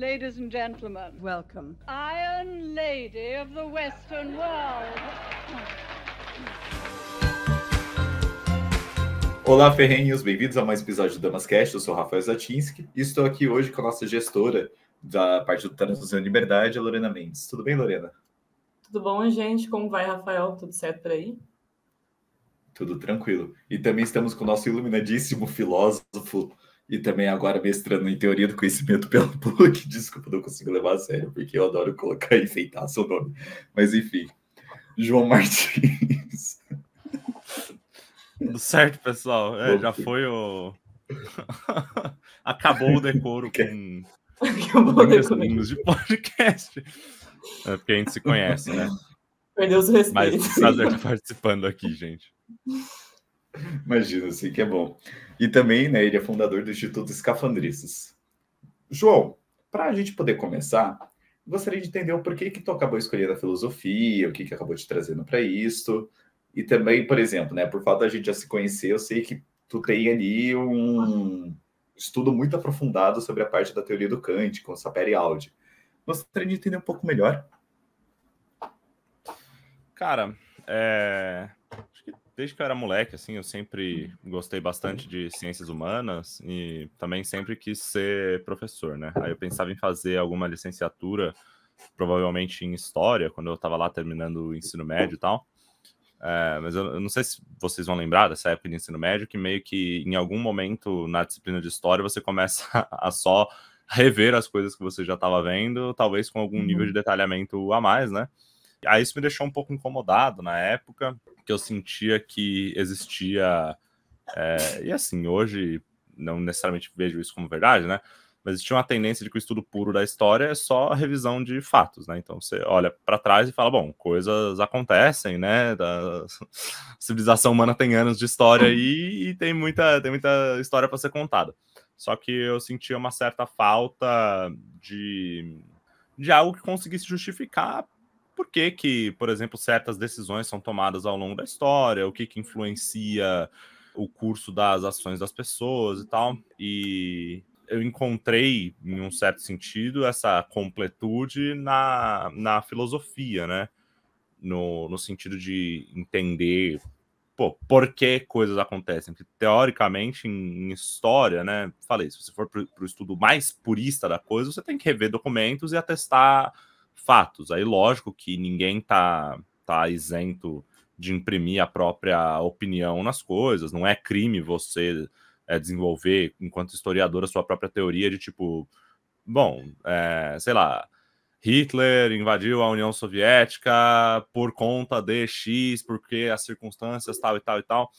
Ladies and gentlemen, welcome. Iron Lady of the Western World. Olá, ferrenhos, bem-vindos a mais um episódio do Damascast. Eu sou Rafael Zatinski e estou aqui hoje com a nossa gestora da parte do Transmissão Liberdade, a Lorena Mendes. Tudo bem, Lorena? Tudo bom, gente? Como vai, Rafael? Tudo certo por aí? Tudo tranquilo. E também estamos com o nosso iluminadíssimo filósofo e também agora mestrando em teoria do conhecimento pelo PUC. Desculpa, não consigo levar a sério, porque eu adoro colocar e enfeitar seu nome. Mas enfim, João Martins. Tudo certo, pessoal. É, já foi o. Acabou o decoro com. Acabou o decoro. de podcast. É porque a gente se conhece, né? Perdeu os respeitos. Mas prazer estar participando aqui, gente. Imagina, sim, que é bom. E também, né, ele é fundador do Instituto Escafandristas. João, para a gente poder começar, gostaria de entender o porquê que tu acabou escolhendo a filosofia, o que, que acabou te trazendo para isso. E também, por exemplo, né, por fato da gente já se conhecer, eu sei que tu tem ali um estudo muito aprofundado sobre a parte da teoria do Kant, com o e Audi. Gostaria de entender um pouco melhor. Cara, é desde que eu era moleque, assim, eu sempre uhum. gostei bastante de ciências humanas e também sempre quis ser professor, né? Aí eu pensava em fazer alguma licenciatura, provavelmente em história, quando eu estava lá terminando o ensino médio e tal. É, mas eu, eu, não sei se vocês vão lembrar dessa época de ensino médio, que meio que em algum momento na disciplina de história você começa a só rever as coisas que você já estava vendo, talvez com algum nível uhum. de detalhamento a mais, né? Aí isso me deixou um pouco incomodado na época, que eu sentia que existia. É, e assim, hoje não necessariamente vejo isso como verdade, né? Mas existia uma tendência de que o estudo puro da história é só revisão de fatos, né? Então você olha para trás e fala, bom, coisas acontecem, né? Da... A civilização humana tem anos de história aí e tem, muita, tem muita história para ser contada. Só que eu sentia uma certa falta de, de algo que conseguisse justificar por que, que, por exemplo, certas decisões são tomadas ao longo da história, o que, que influencia o curso das ações das pessoas e tal. E eu encontrei, em um certo sentido, essa completude na, na filosofia, né? No, no sentido de entender pô, por que coisas acontecem. Porque, teoricamente, em, em, história, né? Falei, se você for para o estudo mais purista da coisa, você tem que rever documentos e atestar fatos. Aí, lógico que ninguém tá, tá isento de imprimir a própria opinião nas coisas, não é crime você é, desenvolver, enquanto historiador, a sua própria teoria de tipo, bom, é, sei lá, Hitler invadiu a União Soviética por conta de X, porque as circunstâncias tal e tal e tal.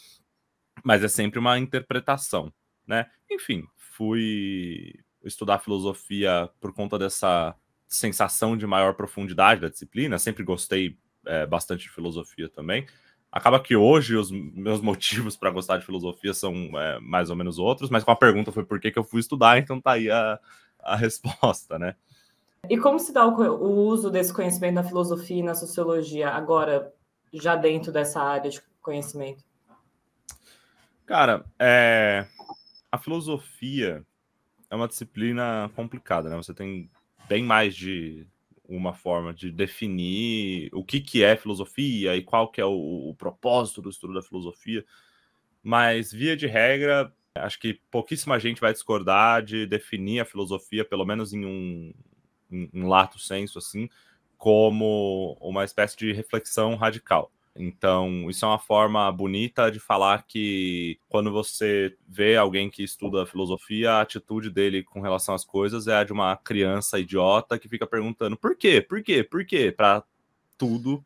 Mas é sempre uma interpretação, né? Enfim, fui estudar filosofia por conta dessa sensação de maior profundidade da disciplina, sempre gostei é, bastante de filosofia também. Acaba que hoje os meus motivos para gostar de filosofia são é, mais ou menos outros, mas com a pergunta foi por que, que eu fui estudar, então tá aí a, a resposta, né? E como se dá o, o uso desse conhecimento na filosofia e na sociologia agora, já dentro dessa área de conhecimento? Cara, é... a filosofia é uma disciplina complicada, né? Você tem bem mais de uma forma de definir o que, que é filosofia e qual que é o, o propósito do estudo da filosofia, mas via de regra, acho que pouquíssima gente vai discordar de definir a filosofia, pelo menos em um, lato senso, assim, como uma espécie de reflexão radical. Então, isso é uma forma bonita de falar que quando você vê alguém que estuda filosofia, a atitude dele com relação às coisas é a de uma criança idiota que fica perguntando por quê, por quê, por quê, para tudo.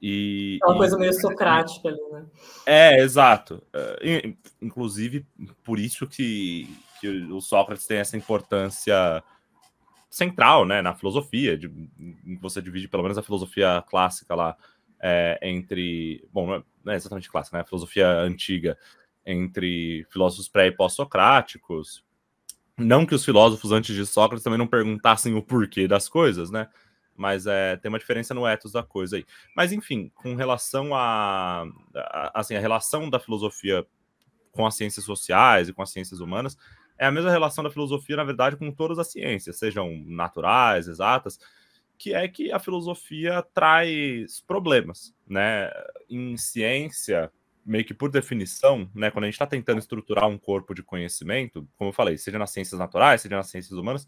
E, é uma coisa e... meio socrática ali, né? É, exato. É, inclusive, por isso que, que o Sócrates tem essa importância central, né, na filosofia, de, você divide pelo menos a filosofia clássica lá é, entre. Bom, não é, é exatamente clássica, né? Filosofia antiga entre filósofos pré e pós-socráticos. Não que os filósofos antes de Sócrates também não perguntassem o porquê das coisas, né? Mas é, tem uma diferença no ethos da coisa aí. Mas, enfim, com relação a, a assim, a relação da filosofia com as ciências sociais e com as ciências humanas é a mesma relação da filosofia, na verdade, com todas as ciências, sejam naturais, exatas que é que a filosofia traz problemas, né? Em ciência, meio que por definição, né, quando a gente está tentando estruturar um corpo de conhecimento, como eu falei, seja nas ciências naturais, seja nas ciências humanas,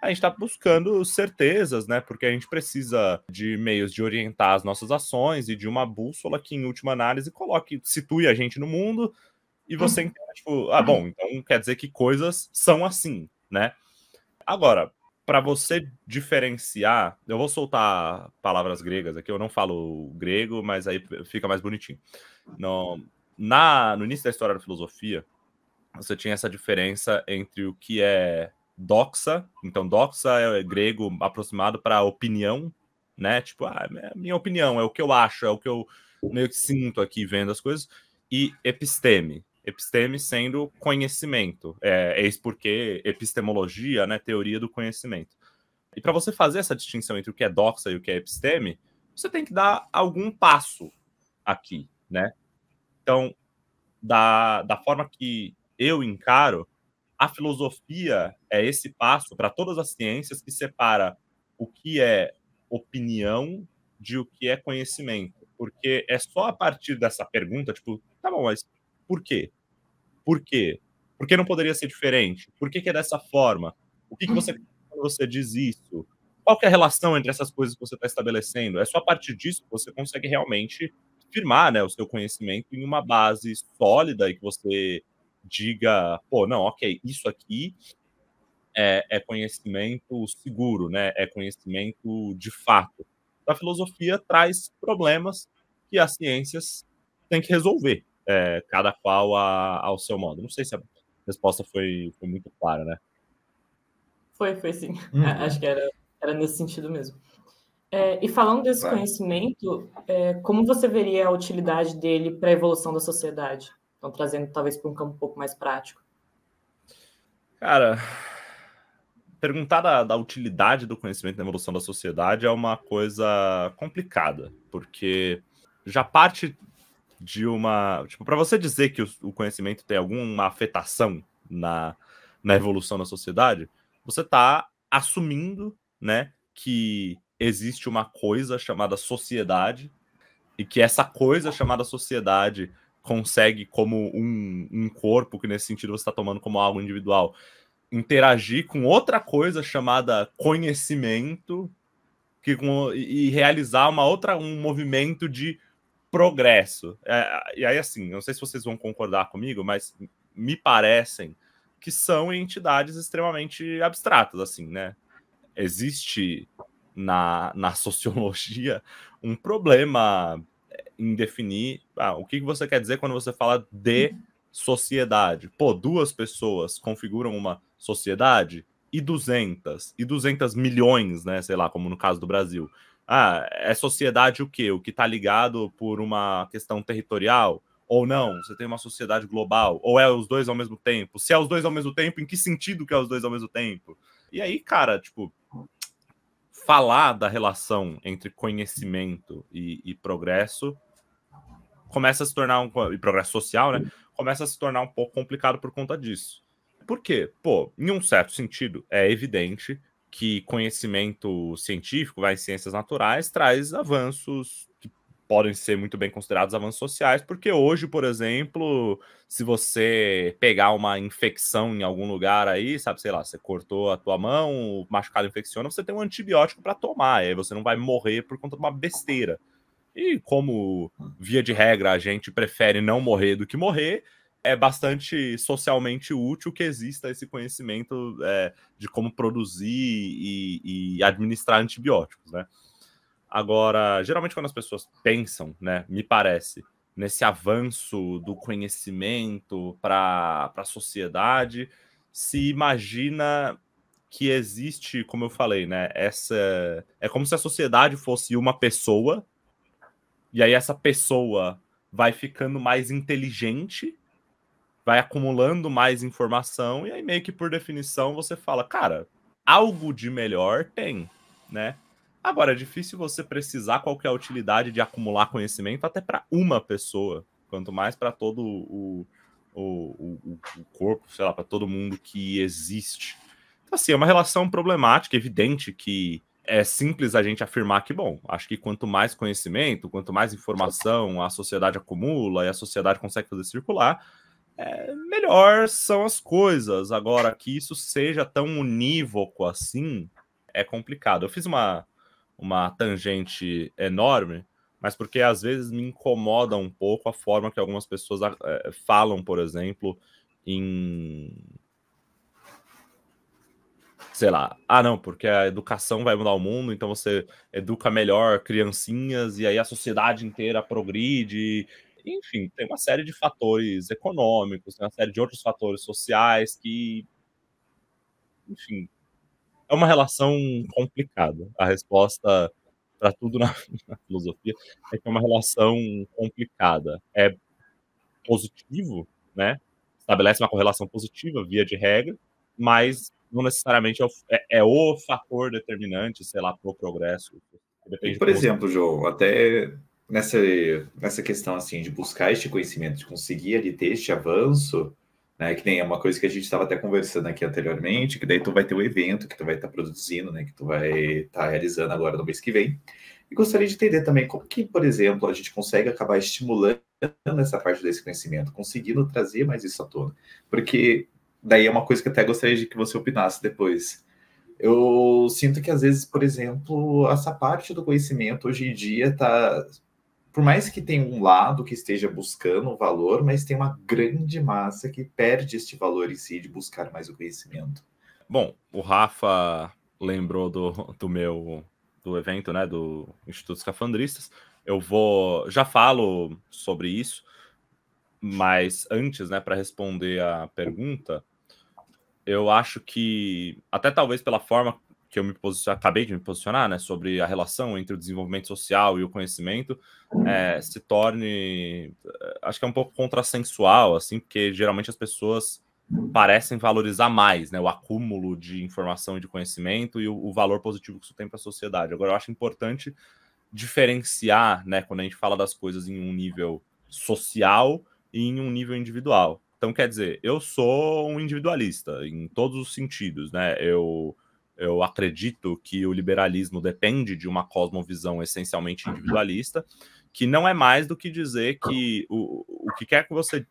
a gente está buscando certezas, né? Porque a gente precisa de meios de orientar as nossas ações e de uma bússola que, em última análise, coloque, situe a gente no mundo e você uhum. tipo, ah, bom, então quer dizer que coisas são assim, né? Agora, para você diferenciar, eu vou soltar palavras gregas aqui, eu não falo grego, mas aí fica mais bonitinho. No, na, no início da história da filosofia, você tinha essa diferença entre o que é doxa, então doxa é grego aproximado para opinião, né? Tipo, ah, é minha opinião, é o que eu acho, é o que eu meio que sinto aqui vendo as coisas, e episteme, episteme sendo conhecimento. É, eis porque epistemologia, né, teoria do conhecimento. E para você fazer essa distinção entre o que é doxa e o que é episteme, você tem que dar algum passo aqui, né? Então, da, da forma que eu encaro, a filosofia é esse passo para todas as ciências que separa o que é opinião de o que é conhecimento. Porque é só a partir dessa pergunta, tipo, tá bom, mas por quê? Por quê? Por que não poderia ser diferente? Por que, que é dessa forma? O que, que você uhum. quando você diz isso? Qual é a relação entre essas coisas que você está estabelecendo? É só a partir disso que você consegue realmente firmar né, o seu conhecimento em uma base sólida e que você diga, pô, não, ok, isso aqui é, é conhecimento seguro, né? É conhecimento de fato. A filosofia traz problemas que as ciências têm que resolver é, cada qual a, ao seu modo. Não sei se a resposta foi, foi muito clara, né? Foi, foi sim. Hum. Acho que era, era nesse sentido mesmo. É, e falando desse conhecimento, é, como você veria a utilidade dele para a evolução da sociedade? Então, trazendo talvez para um campo um pouco mais prático. Cara, perguntar da, da, utilidade do conhecimento na evolução da sociedade é uma coisa complicada, porque já parte de uma. Tipo, para você dizer que o, conhecimento tem alguma afetação na, na evolução da sociedade, você está assumindo, né, que existe uma coisa chamada sociedade e que essa coisa chamada sociedade consegue, como um, um corpo, que nesse sentido você está tomando como algo individual, interagir com outra coisa chamada conhecimento que, com, e realizar uma outra, um movimento de progresso. É, e aí, assim, não sei se vocês vão concordar comigo, mas me parecem que são entidades extremamente abstratas, assim, né? Existe na, na sociologia um problema em definir ah, o que você quer dizer quando você fala de sociedade. Pô, duas pessoas configuram uma sociedade e 200, e 200 milhões, né? Sei lá, como no caso do Brasil ah, é sociedade o quê? O que está ligado por uma questão territorial? Ou não? Você tem uma sociedade global? Ou é os dois ao mesmo tempo? Se é os dois ao mesmo tempo, em que sentido que é os dois ao mesmo tempo? E aí, cara, tipo, falar da relação entre conhecimento e, e progresso começa a se tornar um e progresso social, né? Começa a se tornar um pouco complicado por conta disso. Por quê? Pô, em um certo sentido, é evidente que conhecimento científico, vai ciências naturais, traz avanços que podem ser muito bem considerados avanços sociais, porque hoje, por exemplo, se você pegar uma infecção em algum lugar aí, sabe, sei lá, você cortou a tua mão, o machucado infecciona, você tem um antibiótico para tomar, aí você não vai morrer por conta de uma besteira. E como, via de regra, a gente prefere não morrer do que morrer, é bastante socialmente útil que exista esse conhecimento é, de como produzir e, e, administrar antibióticos, né? Agora, geralmente quando as pessoas pensam, né, me parece, nesse avanço do conhecimento para a sociedade, se imagina que existe, como eu falei, né, essa é como se a sociedade fosse uma pessoa e aí essa pessoa vai ficando mais inteligente vai acumulando mais informação e aí meio que por definição você fala, cara, algo de melhor tem, né? Agora é difícil você precisar qual é a utilidade de acumular conhecimento até para uma pessoa, quanto mais para todo o, o, o, o, corpo, sei lá, para todo mundo que existe. Então, assim, é uma relação problemática, evidente que é simples a gente afirmar que, bom, acho que quanto mais conhecimento, quanto mais informação a sociedade acumula e a sociedade consegue fazer circular, é, melhor são as coisas. Agora, que isso seja tão unívoco assim, é complicado. Eu fiz uma, uma tangente enorme, mas porque às vezes me incomoda um pouco a forma que algumas pessoas ah, é, falam, por exemplo, em. Sei lá, ah, não, porque a educação vai mudar o mundo, então você educa melhor criancinhas e aí a sociedade inteira progride enfim, tem uma série de fatores econômicos, tem uma série de outros fatores sociais que. Enfim. É uma relação complicada. A resposta para tudo na, na, filosofia é que é uma relação complicada. É positivo, né? Estabelece uma correlação positiva, via de regra, mas não necessariamente é o, é, é o fator determinante, sei lá, para o progresso. Depende Por exemplo, João, até nessa, nessa questão assim de buscar este conhecimento, de conseguir ali ter este avanço, né? Que nem é uma coisa que a gente estava até conversando aqui anteriormente, que daí tu vai ter um evento que tu vai estar tá produzindo, né? Que tu vai estar tá realizando agora no mês que vem. E gostaria de entender também como que, por exemplo, a gente consegue acabar estimulando essa parte desse conhecimento, conseguindo trazer mais isso à tona. Porque daí é uma coisa que até gostaria de que você opinasse depois. Eu sinto que às vezes, por exemplo, essa parte do conhecimento hoje em dia está por mais que tenha um lado que esteja buscando o valor, mas tem uma grande massa que perde este valor em si de buscar mais o conhecimento. Bom, o Rafa lembrou do, do meu do evento, né, do Instituto Escafandristas. Eu vou já falo sobre isso, mas antes, né, para responder a pergunta, eu acho que até talvez pela forma que eu me acabei de me posicionar, né, sobre a relação entre o desenvolvimento social e o conhecimento, é, se torne, eh, acho que é um pouco contrassensual, assim, porque geralmente as pessoas parecem valorizar mais, né, o acúmulo de informação e de conhecimento e o, o valor positivo que isso tem para a sociedade. Agora, eu acho importante diferenciar, né, quando a gente fala das coisas em um nível social e em um nível individual. Então, quer dizer, eu sou um individualista em todos os sentidos, né? Eu eu acredito que o liberalismo depende de uma cosmovisão essencialmente individualista, que não é mais do que dizer que o, o que quer que você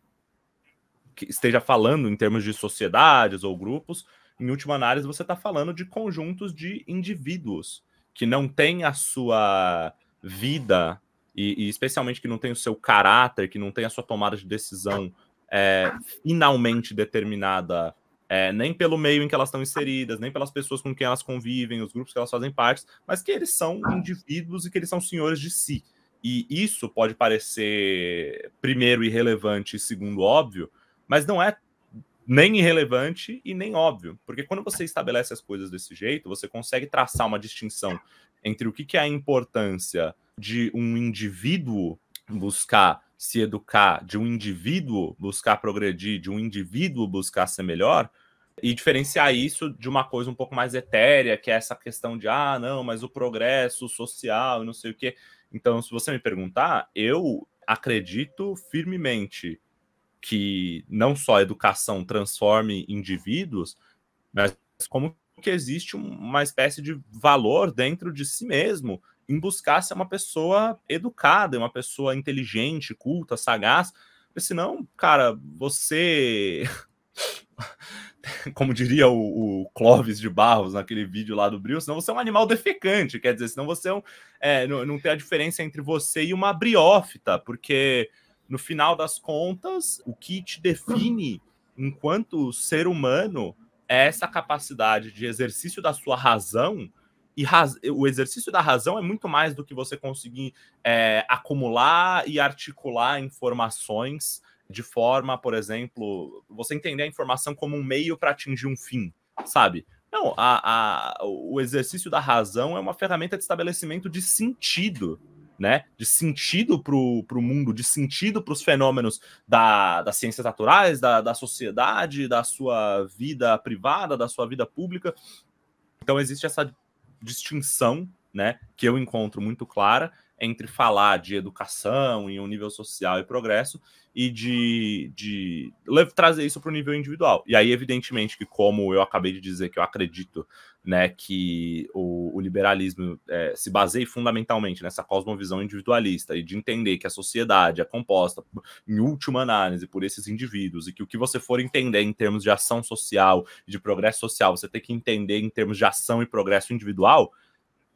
esteja falando em termos de sociedades ou grupos, em última análise, você está falando de conjuntos de indivíduos que não têm a sua vida, e, e, especialmente que não tem o seu caráter, que não tem a sua tomada de decisão é, finalmente determinada é, nem pelo meio em que elas estão inseridas, nem pelas pessoas com quem elas convivem, os grupos que elas fazem parte, mas que eles são ah. indivíduos e que eles são senhores de si. E isso pode parecer, primeiro, irrelevante e segundo, óbvio, mas não é nem irrelevante e nem óbvio. Porque quando você estabelece as coisas desse jeito, você consegue traçar uma distinção entre o que é a importância de um indivíduo buscar se educar, de um indivíduo buscar progredir, de um indivíduo buscar ser melhor, e diferenciar isso de uma coisa um pouco mais etérea, que é essa questão de, ah, não, mas o progresso social e não sei o quê. Então, se você me perguntar, eu acredito firmemente que não só a educação transforme indivíduos, mas como que existe uma espécie de valor dentro de si mesmo em buscar ser uma pessoa educada, uma pessoa inteligente, culta, sagaz. Porque senão, cara, você como diria o, o, Clóvis de Barros naquele vídeo lá do Bril, senão você é um animal defecante, quer dizer, senão você é um, é, não, não tem a diferença entre você e uma briófita, porque no final das contas, o que te define enquanto ser humano é essa capacidade de exercício da sua razão, e raz... o exercício da razão é muito mais do que você conseguir é, acumular e articular informações de forma, por exemplo, você entender a informação como um meio para atingir um fim, sabe? Não, a, a, o exercício da razão é uma ferramenta de estabelecimento de sentido, né? De sentido para o mundo, de sentido para os fenômenos da, das ciências naturais, da, da sociedade, da sua vida privada, da sua vida pública. Então existe essa distinção né, que eu encontro muito clara entre falar de educação em um nível social e progresso e de, de trazer isso para o nível individual. E aí, evidentemente, que como eu acabei de dizer que eu acredito né, que o, o liberalismo é, se baseia fundamentalmente nessa cosmovisão individualista e de entender que a sociedade é composta, em última análise, por esses indivíduos e que o que você for entender em termos de ação social, de progresso social, você tem que entender em termos de ação e progresso individual,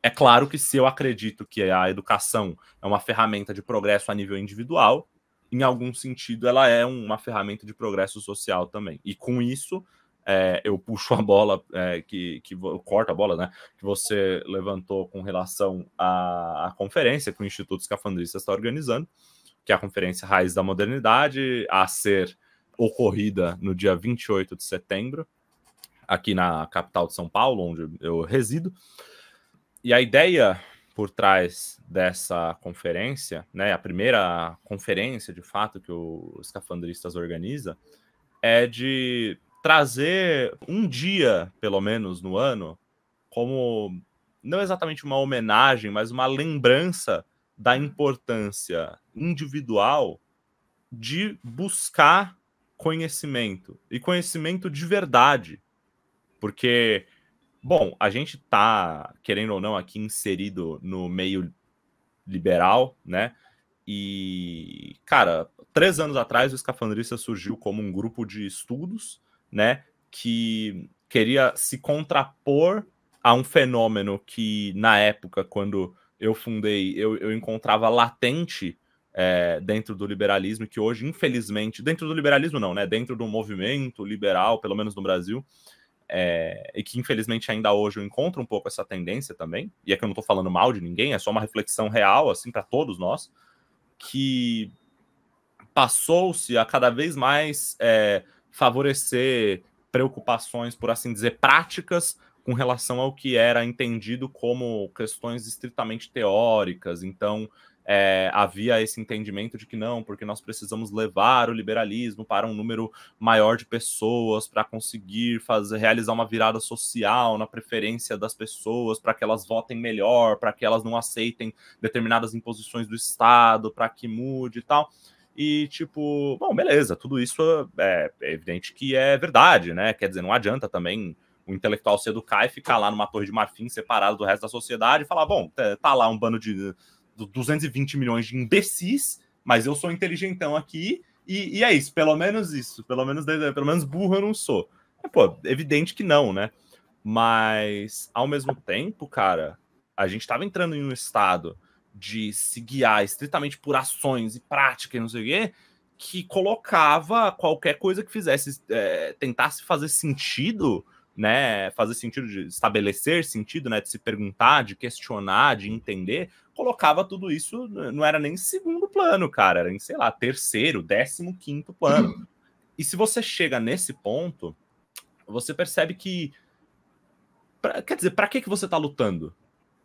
é claro que se eu acredito que a educação é uma ferramenta de progresso a nível individual, em algum sentido ela é uma ferramenta de progresso social também. E com isso, é, eu puxo a bola, é, que, que corta a bola, né? Que você levantou com relação à, à conferência que o Instituto Escafandrista está organizando, que é a Conferência Raiz da Modernidade, a ser ocorrida no dia 28 de setembro, aqui na capital de São Paulo, onde eu resido e a ideia por trás dessa conferência, né, a primeira conferência de fato que o Escafandristas organiza, é de trazer um dia, pelo menos no ano, como não exatamente uma homenagem, mas uma lembrança da importância individual de buscar conhecimento e conhecimento de verdade. Porque Bom, a gente tá, querendo ou não, aqui inserido no meio liberal, né? E, cara, três anos atrás o Escafandrista surgiu como um grupo de estudos, né? Que queria se contrapor a um fenômeno que, na época, quando eu fundei, eu, eu encontrava latente é, dentro do liberalismo, que hoje, infelizmente, dentro do liberalismo não, né? Dentro do movimento liberal, pelo menos no Brasil, é, e que infelizmente ainda hoje eu encontro um pouco essa tendência também, e é que eu não estou falando mal de ninguém, é só uma reflexão real, assim, para todos nós, que passou-se a cada vez mais é, favorecer preocupações, por assim dizer, práticas com relação ao que era entendido como questões estritamente teóricas. Então, é, havia esse entendimento de que não, porque nós precisamos levar o liberalismo para um número maior de pessoas para conseguir fazer realizar uma virada social na preferência das pessoas para que elas votem melhor, para que elas não aceitem determinadas imposições do Estado, para que mude e tal. E, tipo, bom, beleza, tudo isso é, é evidente que é verdade, né? Quer dizer, não adianta também o intelectual se educar e ficar lá numa torre de marfim separado do resto da sociedade e falar, bom, tá, tá lá um bando de 220 milhões de imbecis, mas eu sou inteligentão aqui, e, e é isso, pelo menos isso, pelo menos, pelo menos burro eu não sou. É, pô, evidente que não, né? Mas, ao mesmo tempo, cara, a gente estava entrando em um estado de se guiar estritamente por ações e prática e não sei o quê, que colocava qualquer coisa que fizesse, é, tentasse fazer sentido né, fazer sentido de estabelecer sentido, né, de se perguntar, de questionar, de entender, colocava tudo isso, não era nem segundo plano, cara, era em, sei lá, terceiro, décimo quinto plano. E se você chega nesse ponto, você percebe que pra, quer dizer, para que que você tá lutando?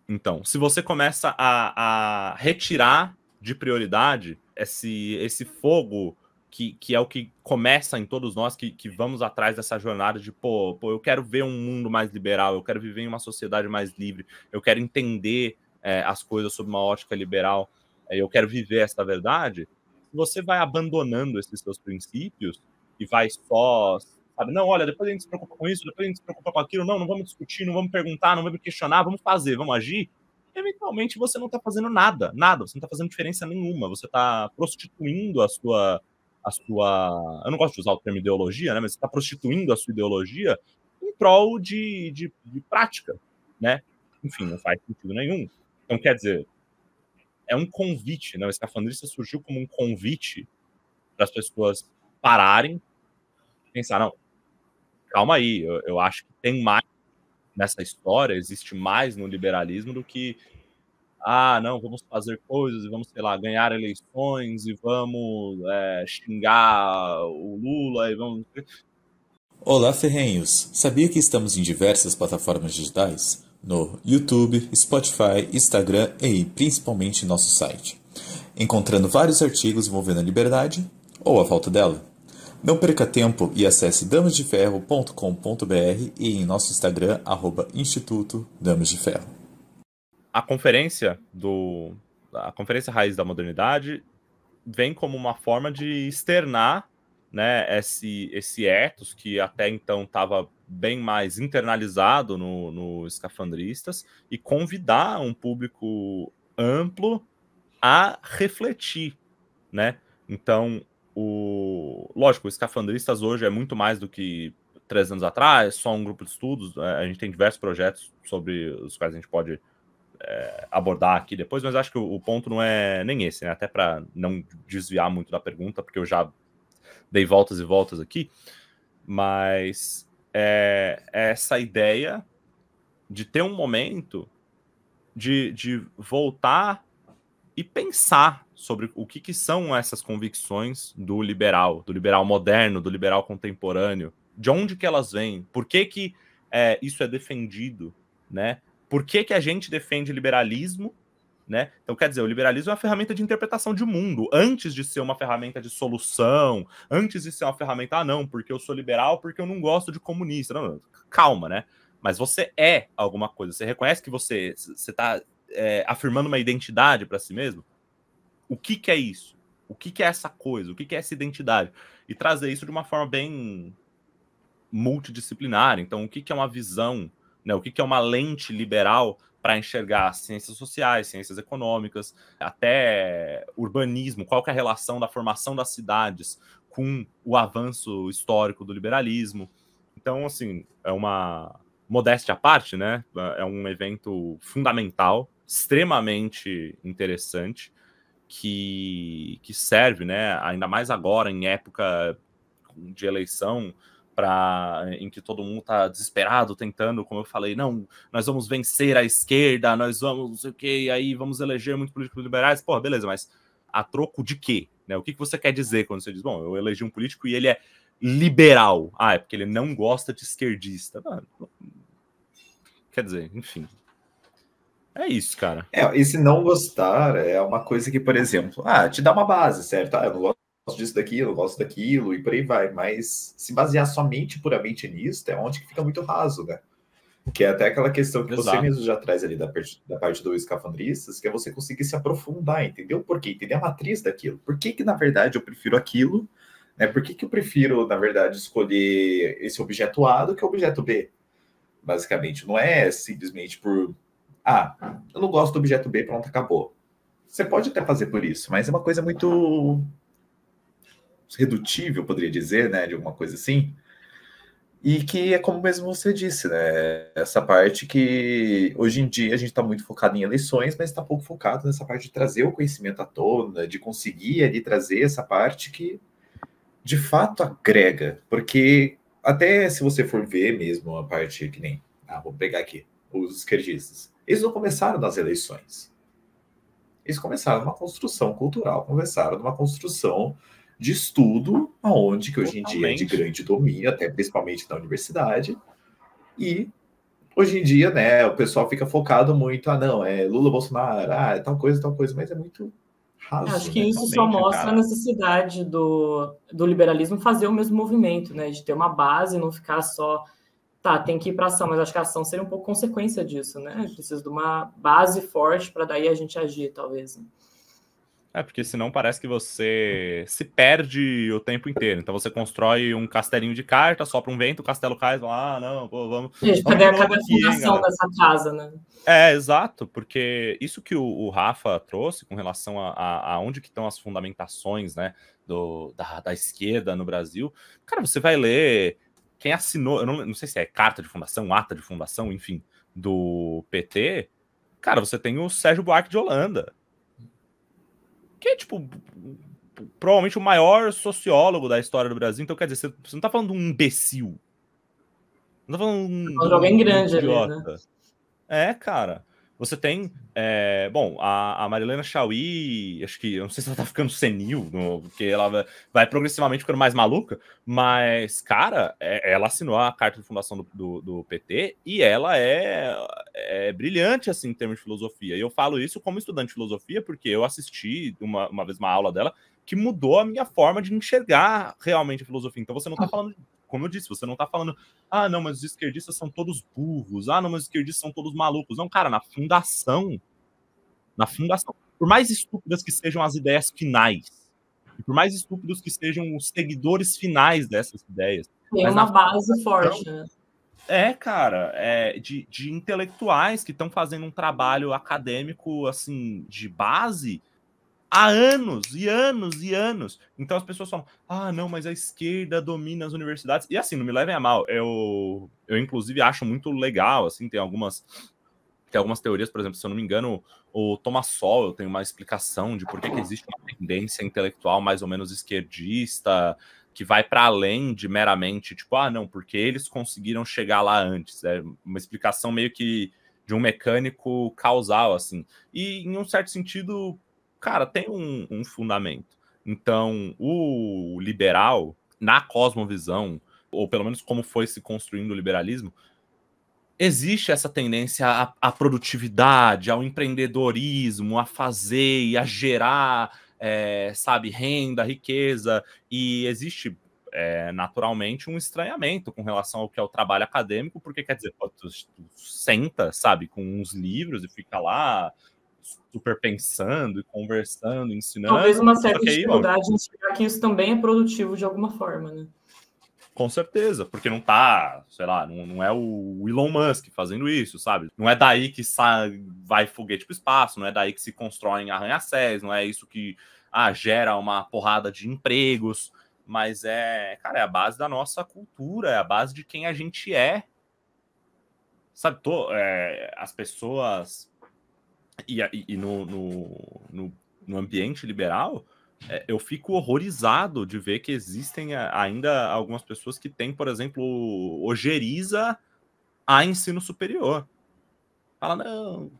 Então, se você começa a, a retirar de prioridade esse esse fogo que, que é o que começa em todos nós que, que vamos atrás dessa jornada de, pô, pô, eu quero ver um mundo mais liberal, eu quero viver em uma sociedade mais livre, eu quero entender é, as coisas sob uma ótica liberal, é, eu quero viver essa verdade. Você vai abandonando esses seus princípios e vai só sabe? Não, olha, depois a gente se preocupa com isso, depois a gente se preocupa com aquilo, não, não vamos discutir, não vamos perguntar, não vamos questionar, vamos fazer, vamos agir. Eventualmente você não está fazendo nada, nada, você não está fazendo diferença nenhuma, você está prostituindo a sua a sua. Eu não gosto de usar o termo ideologia, né? Mas você está prostituindo a sua ideologia em prol de, de, de, prática, né? Enfim, não faz sentido nenhum. Então, quer dizer, é um convite, né? O escafandrista surgiu como um convite para as pessoas pararem, pensar, não, calma aí, eu, eu acho que tem mais nessa história, existe mais no liberalismo do que ah, não, vamos fazer coisas, vamos, sei lá, ganhar eleições e vamos é, xingar o Lula e vamos. Olá, ferrenhos! Sabia que estamos em diversas plataformas digitais? No YouTube, Spotify, Instagram e principalmente nosso site, encontrando vários artigos envolvendo a liberdade ou a falta dela. Não perca tempo e acesse damasdeferro.com.br e em nosso Instagram, arroba Instituto Damas de Ferro a conferência do a conferência raiz da modernidade vem como uma forma de externar né, esse, esse ethos que até então estava bem mais internalizado no, no escafandristas e convidar um público amplo a refletir, né? Então, o lógico, o escafandristas hoje é muito mais do que três anos atrás, só um grupo de estudos, é, a gente tem diversos projetos sobre os quais a gente pode é, abordar aqui depois, mas acho que o, o, ponto não é nem esse, né? Até para não desviar muito da pergunta, porque eu já dei voltas e voltas aqui, mas é, é essa ideia de ter um momento de, de voltar e pensar sobre o que, que são essas convicções do liberal, do liberal moderno, do liberal contemporâneo, de onde que elas vêm, por que que é, isso é defendido, né? Por que, que a gente defende liberalismo? Né? Então, quer dizer, o liberalismo é uma ferramenta de interpretação de mundo, antes de ser uma ferramenta de solução, antes de ser uma ferramenta, ah, não, porque eu sou liberal, porque eu não gosto de comunista. Não, não, calma, né? Mas você é alguma coisa, você reconhece que você está é, afirmando uma identidade para si mesmo? O que, que é isso? O que, que é essa coisa? O que, que é essa identidade? E trazer isso de uma forma bem multidisciplinar. Então, o que, que é uma visão né? O que, que é uma lente liberal para enxergar ciências sociais, ciências econômicas, até urbanismo, qual que é a relação da formação das cidades com o avanço histórico do liberalismo. Então, assim, é uma modéstia à parte, né? É um evento fundamental, extremamente interessante, que, que serve, né? Ainda mais agora, em época de eleição, para em que todo mundo tá desesperado, tentando, como eu falei, não, nós vamos vencer a esquerda, nós vamos, não sei o que, aí vamos eleger muitos políticos liberais. Pô, beleza, mas a troco de quê? Né? O que, que você quer dizer quando você diz, bom, eu elegi um político e ele é liberal? Ah, é porque ele não gosta de esquerdista. quer dizer, enfim. É isso, cara. É, e se não gostar é uma coisa que, por exemplo, ah, te dá uma base, certo? Ah, eu não gosto gosto disso daquilo, eu gosto daquilo, e por aí vai. Mas se basear somente puramente nisso, é onde que fica muito raso, né? Que é até aquela questão que Exato. você mesmo já traz ali da, da parte do escafandristas, que é você conseguir se aprofundar, entendeu? Por quê? Entender a matriz daquilo. Por que, que na verdade, eu prefiro aquilo? Né? Por que, que eu prefiro, na verdade, escolher esse objeto A do que o objeto B? Basicamente, não é simplesmente por. Ah, eu não gosto do objeto B, pronto, acabou. Você pode até fazer por isso, mas é uma coisa muito redutível, poderia dizer, né, de alguma coisa assim. E que é como mesmo você disse, né? Essa parte que hoje em dia a gente está muito focado em eleições, mas está pouco focado nessa parte de trazer o conhecimento à tona, de conseguir ali trazer essa parte que de fato agrega. Porque até se você for ver mesmo a parte que nem. Ah, vou pegar aqui, os esquerdistas. Eles não começaram nas eleições. Eles começaram numa construção cultural, começaram numa construção de estudo, aonde que hoje em dia é de grande domínio, até principalmente na universidade. E hoje em dia, né, o pessoal fica focado muito, ah, não, é Lula, Bolsonaro, ah, é tal coisa, tal coisa, mas é muito raso. Acho né, que né, isso só mostra cara. a necessidade do, do liberalismo fazer o mesmo movimento, né, de ter uma base, não ficar só, tá, tem que ir para ação, mas acho que a ação seria um pouco consequência disso, né, precisa de uma base forte para daí a gente agir, talvez. Né? É, porque senão parece que você se perde o tempo inteiro. Então você constrói um castelinho de carta, sopra um vento, o castelo cai, ah, não, pô, vamos. Gente, cadê a fundação dessa casa, né? É, exato, porque isso que o, o Rafa trouxe com relação a, a, a, onde que estão as fundamentações, né, do, da, da esquerda no Brasil, cara, você vai ler quem assinou, eu não, não sei se é carta de fundação, ata de fundação, enfim, do PT, cara, você tem o Sérgio Buarque de Holanda, que é, tipo, provavelmente o maior sociólogo da história do Brasil. Então, quer dizer, você, não tá falando de um imbecil. Não tá falando de um. Tá alguém um grande, idiota. Ali, né? É, cara. Você tem, é, bom, a, a Marilena Chauí, acho que, eu não sei se ela tá ficando senil, no, porque ela vai progressivamente ficando mais maluca, mas, cara, é, ela assinou a carta de fundação do, do, do PT e ela é, é, brilhante, assim, em termos de filosofia. E eu falo isso como estudante de filosofia, porque eu assisti uma, uma vez uma aula dela que mudou a minha forma de enxergar realmente a filosofia. Então você não tá ah. falando como eu disse, você não está falando, ah, não, mas os esquerdistas são todos burros, ah, não, mas os esquerdistas são todos malucos. Não, cara, na fundação, na fundação, por mais estúpidas que sejam as ideias finais, e por mais estúpidos que sejam os seguidores finais dessas ideias. Tem uma base forte, né? É, cara, é, de, de intelectuais que estão fazendo um trabalho acadêmico, assim, de base, há anos e anos e anos. Então as pessoas falam: ah, não, mas a esquerda domina as universidades. E assim, não me levem a mal. Eu, eu inclusive, acho muito legal, assim, tem algumas. Tem algumas teorias, por exemplo, se eu não me engano, o Thomas Sowell tem uma explicação de por que, que existe uma tendência intelectual mais ou menos esquerdista, que vai para além de meramente, tipo, ah, não, porque eles conseguiram chegar lá antes. É uma explicação meio que de um mecânico causal, assim. E, em um certo sentido, cara, tem um, um fundamento. Então, o liberal, na cosmovisão, ou pelo menos como foi se construindo o liberalismo, existe essa tendência à, à, produtividade, ao empreendedorismo, a fazer e a gerar, é, sabe, renda, riqueza, e existe é, naturalmente um estranhamento com relação ao que é o trabalho acadêmico, porque quer dizer, tu, tu senta, sabe, com uns livros e fica lá super pensando e conversando, ensinando. Talvez uma certa dificuldade em chegar que isso também é produtivo de alguma forma, né? Com certeza, porque não tá, sei lá, não, não é o Elon Musk fazendo isso, sabe? Não é daí que sai, vai foguete para o espaço, não é daí que se constroem arranha-céus, não é isso que ah, gera uma porrada de empregos, mas é, cara, é a base da nossa cultura, é a base de quem a gente é. Sabe, tô, é, as pessoas e, e no, no, no, no ambiente liberal, é, eu fico horrorizado de ver que existem ainda algumas pessoas que têm, por exemplo, ojeriza a ensino superior. Fala, não,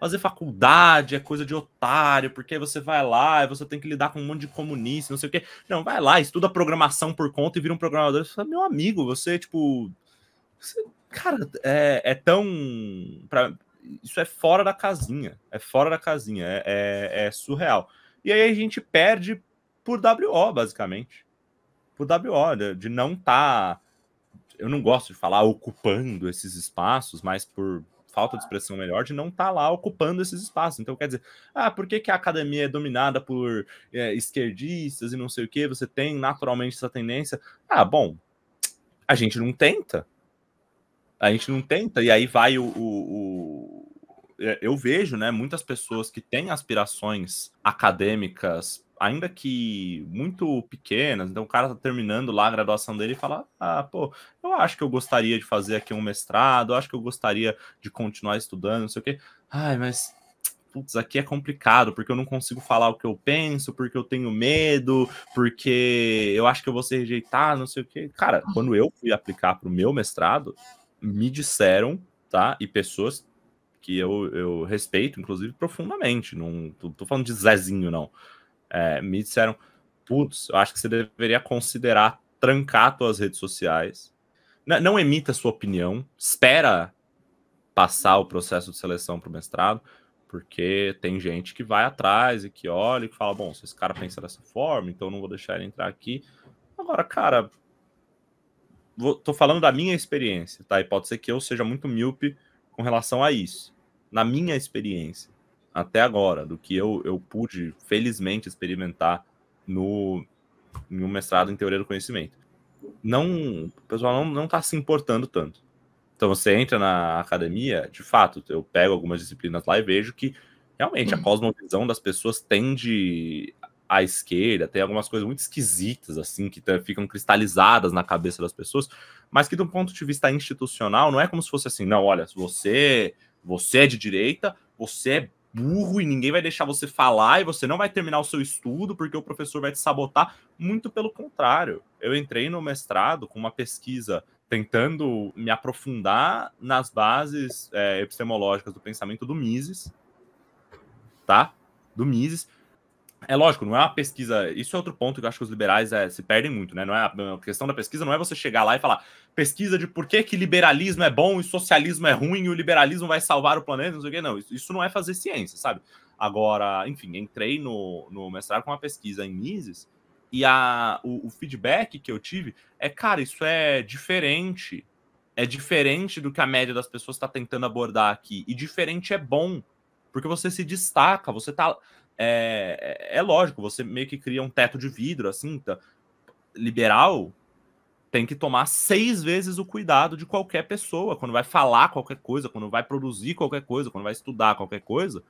fazer faculdade é coisa de otário, porque você vai lá e você tem que lidar com um monte de comunista, não sei o quê. Não, vai lá, estuda programação por conta e vira um programador. Você fala, meu amigo, você, tipo. Você, cara, é, é tão. Pra, isso é fora da casinha. É fora da casinha. É, é, é surreal. E aí a gente perde por WO, basicamente. Por WO, de, né, de não estar. Tá, eu não gosto de falar ocupando esses espaços, mas por falta de expressão melhor, de não estar tá lá ocupando esses espaços. Então, quer dizer, ah, por que, que a academia é dominada por é, esquerdistas e não sei o que? Você tem naturalmente essa tendência. Ah, bom, a gente não tenta. A gente não tenta, e aí vai o, o é, eu vejo, né, muitas pessoas que têm aspirações acadêmicas, ainda que muito pequenas, então o cara tá terminando lá a graduação dele e fala: "Ah, pô, eu acho que eu gostaria de fazer aqui um mestrado, eu acho que eu gostaria de continuar estudando, não sei o quê". Ai, mas putz, aqui é complicado, porque eu não consigo falar o que eu penso, porque eu tenho medo, porque eu acho que eu vou ser rejeitado, não sei o quê. Cara, quando eu fui aplicar para o meu mestrado, me disseram, tá? E pessoas que eu, eu respeito, inclusive, profundamente. Não tô, tô falando de Zezinho, não. É, me disseram, putz, eu acho que você deveria considerar trancar suas redes sociais. N não emita sua opinião, espera passar o processo de seleção para o mestrado, porque tem gente que vai atrás e que olha e que fala, bom, se esse cara pensa dessa forma, então não vou deixar ele entrar aqui. Agora, cara, vou, tô falando da minha experiência, tá? E pode ser que eu seja muito míope com relação a isso na minha experiência, até agora, do que eu, eu pude, felizmente, experimentar no, no mestrado em teoria do conhecimento. Não, o pessoal não, não tá se importando tanto. Então você entra na academia, de fato, eu pego algumas disciplinas lá e vejo que realmente a uhum. cosmovisão das pessoas tende à esquerda, tem algumas coisas muito esquisitas, assim, que tá, ficam cristalizadas na cabeça das pessoas, mas que do ponto de vista institucional, não é como se fosse assim, não, olha, você você é de direita, você é burro e ninguém vai deixar você falar e você não vai terminar o seu estudo porque o professor vai te sabotar. Muito pelo contrário. Eu entrei no mestrado com uma pesquisa tentando me aprofundar nas bases é, epistemológicas do pensamento do Mises, tá? Do Mises, é lógico, não é uma pesquisa. Isso é outro ponto que eu acho que os liberais é, se perdem muito, né? É não é a questão da pesquisa não é você chegar lá e falar pesquisa de por que, que liberalismo é bom e socialismo é ruim e o liberalismo vai salvar o planeta, não sei o quê. Não, isso não é fazer ciência, sabe? Agora, enfim, entrei no, no mestrado com uma pesquisa em Mises e a, o, o feedback que eu tive é, cara, isso é diferente. É diferente do que a média das pessoas está tentando abordar aqui. E diferente é bom porque você se destaca, você tá. É, é, é lógico, você meio que cria um teto de vidro, assim, tá, liberal tem que tomar seis vezes o cuidado de qualquer pessoa quando vai falar qualquer coisa, quando vai produzir qualquer coisa, quando vai estudar qualquer coisa.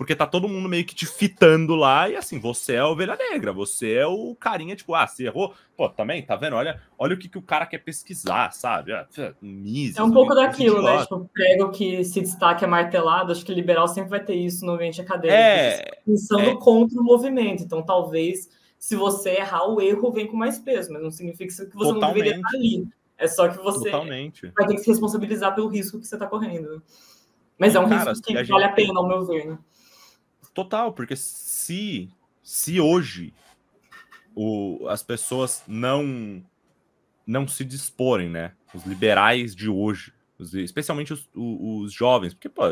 Porque tá todo mundo meio que te fitando lá e assim, você é a ovelha negra, você é o carinha, tipo, ah, você errou, pô, também, tá vendo? Olha, olha o que, que o cara quer pesquisar, sabe? Ah, mises, é um pouco daquilo, né? Tipo, prego que se destaca é martelado, acho que liberal sempre vai ter isso no ambiente acadêmico. É, pensando é... contra o movimento, então talvez se você errar, o erro vem com mais peso, mas não significa que você Totalmente. não deveria estar ali. É só que você Totalmente. vai ter que se responsabilizar pelo risco que você está correndo. Né? Mas é um cara, risco que vale a pena, ao meu ver. Né? Total, porque se, se hoje o, as pessoas não não se disporem, né? Os liberais de hoje, os, especialmente os, os, os jovens, porque pô,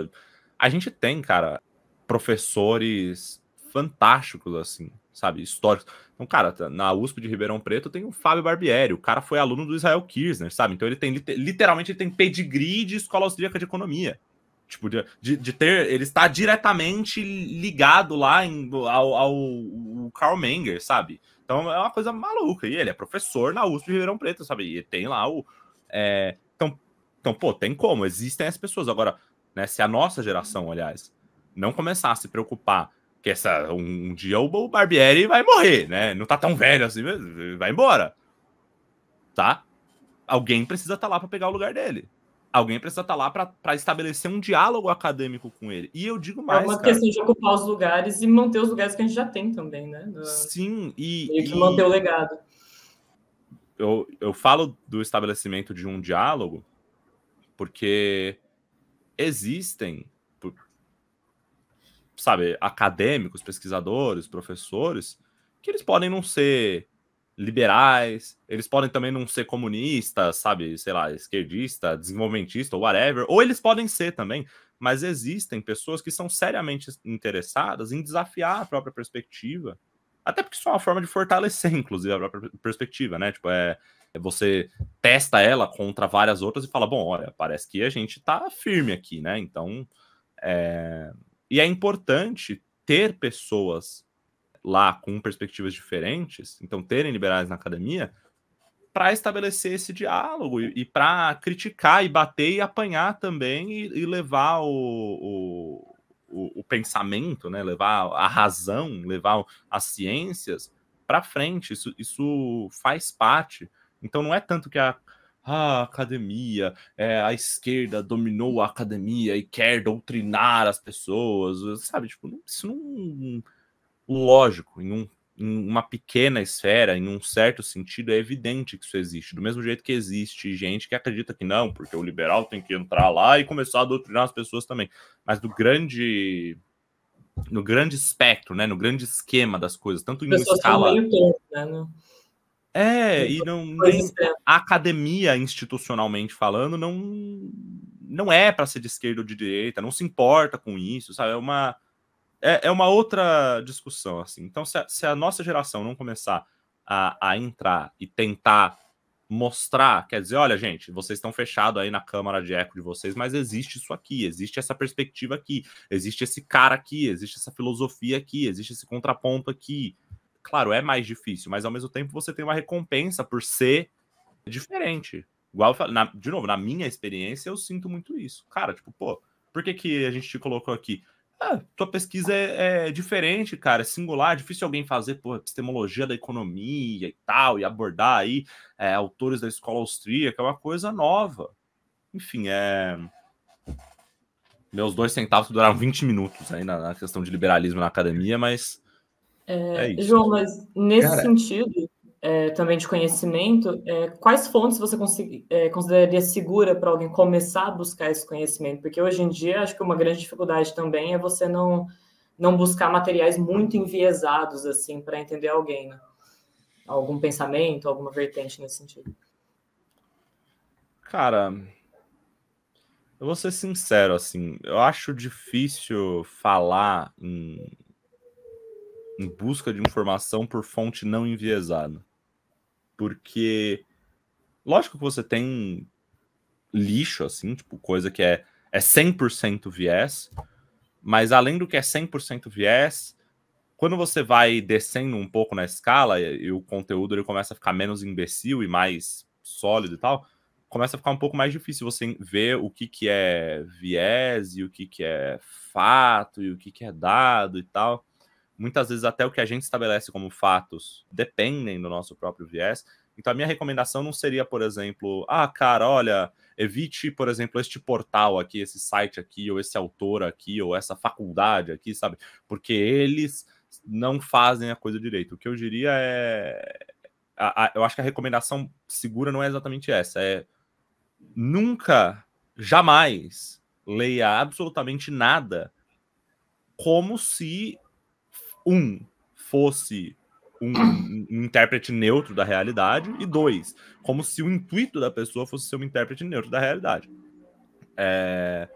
a gente tem, cara, professores fantásticos, assim, sabe, históricos. Então, cara, tá, na USP de Ribeirão Preto tem o Fábio Barbieri, o cara foi aluno do Israel Kirchner, sabe? Então ele tem, literalmente, ele tem pedigree de escola austríaca de economia. Tipo, de, de, ter. Ele está diretamente ligado lá em, ao, ao, ao Karl Menger, sabe? Então é uma coisa maluca. E ele é professor na USP de Ribeirão Preto, sabe? E tem lá o. É... Então, então, pô, tem como. Existem as pessoas. Agora, né, se a nossa geração, aliás, não começar a se preocupar que essa, um, um dia o Barbieri vai morrer, né? Não tá tão velho assim, vai embora. Tá? Alguém precisa estar tá lá para pegar o lugar dele. Alguém precisa estar tá lá para estabelecer um diálogo acadêmico com ele. E eu digo é mais. É uma cara, questão de ocupar os lugares e manter os lugares que a gente já tem também, né? Do... Sim, e. E manter o legado. Eu, eu falo do estabelecimento de um diálogo porque existem, sabe, acadêmicos, pesquisadores, professores, que eles podem não ser liberais, eles podem também não ser comunistas, sabe, sei lá, esquerdista, desenvolvimentista ou whatever, ou eles podem ser também, mas existem pessoas que são seriamente interessadas em desafiar a própria perspectiva, até porque isso é uma forma de fortalecer, inclusive, a própria perspectiva, né, tipo, é, é, você testa ela contra várias outras e fala, bom, olha, parece que a gente tá firme aqui, né, então, é... e é importante ter pessoas lá com perspectivas diferentes, então terem liberais na academia, para estabelecer esse diálogo e, e para criticar e bater e apanhar também e, e levar o, o, o, o, pensamento, né? levar a razão, levar as ciências para frente. Isso, isso faz parte. Então não é tanto que a, ah, a academia, é, a esquerda dominou a academia e quer doutrinar as pessoas, sabe? Tipo, isso não Lógico, em, um, em uma pequena esfera, em um certo sentido, é evidente que isso existe. Do mesmo jeito que existe gente que acredita que não, porque o liberal tem que entrar lá e começar a doutrinar as pessoas também. Mas do grande no grande espectro, né, no grande esquema das coisas, tanto em escala. Né? É, e não nem, é. a academia institucionalmente falando não não é para ser de esquerda ou de direita, não se importa com isso, sabe? É uma é, é uma outra discussão, assim. Então, se a, se a nossa geração não começar a, a, entrar e tentar mostrar, quer dizer, olha, gente, vocês estão fechados aí na câmara de eco de vocês, mas existe isso aqui, existe essa perspectiva aqui, existe esse cara aqui, existe essa filosofia aqui, existe esse contraponto aqui. Claro, é mais difícil, mas ao mesmo tempo você tem uma recompensa por ser diferente. Igual, na, de novo, na minha experiência, eu sinto muito isso. Cara, tipo, pô, por que, que a gente te colocou aqui? Ah, tua pesquisa é, é, diferente, cara, é singular, difícil alguém fazer por epistemologia da economia e tal, e abordar aí é, autores da escola austríaca, é uma coisa nova. Enfim, é. Meus dois centavos duraram 20 minutos aí na, na questão de liberalismo na academia, mas. É, é isso. João, mas nesse cara... sentido, é, também de conhecimento, é, quais fontes você é, consideraria segura para alguém começar a buscar esse conhecimento? Porque hoje em dia acho que uma grande dificuldade também é você não não buscar materiais muito enviesados assim para entender alguém, né? algum pensamento, alguma vertente nesse sentido. Cara, eu vou ser sincero assim, eu acho difícil falar em, em busca de informação por fonte não enviesada porque lógico que você tem lixo, assim, tipo, coisa que é, é 100% viés, mas além do que é 100% viés, quando você vai descendo um pouco na escala e, e o conteúdo ele começa a ficar menos imbecil e mais sólido e tal, começa a ficar um pouco mais difícil você ver o que, que é viés e o que, que é fato e o que, que é dado e tal. Muitas vezes até o que a gente estabelece como fatos dependem do nosso próprio viés. Então a minha recomendação não seria, por exemplo, ah, cara, olha, evite, por exemplo, este portal aqui, esse site aqui, ou esse autor aqui, ou essa faculdade aqui, sabe? Porque eles não fazem a coisa direito. O que eu diria é. A, a, eu acho que a recomendação segura não é exatamente essa. É nunca, jamais leia absolutamente nada como se um, fosse um, um, intérprete neutro da realidade, e dois, como se o intuito da pessoa fosse ser um intérprete neutro da realidade. É,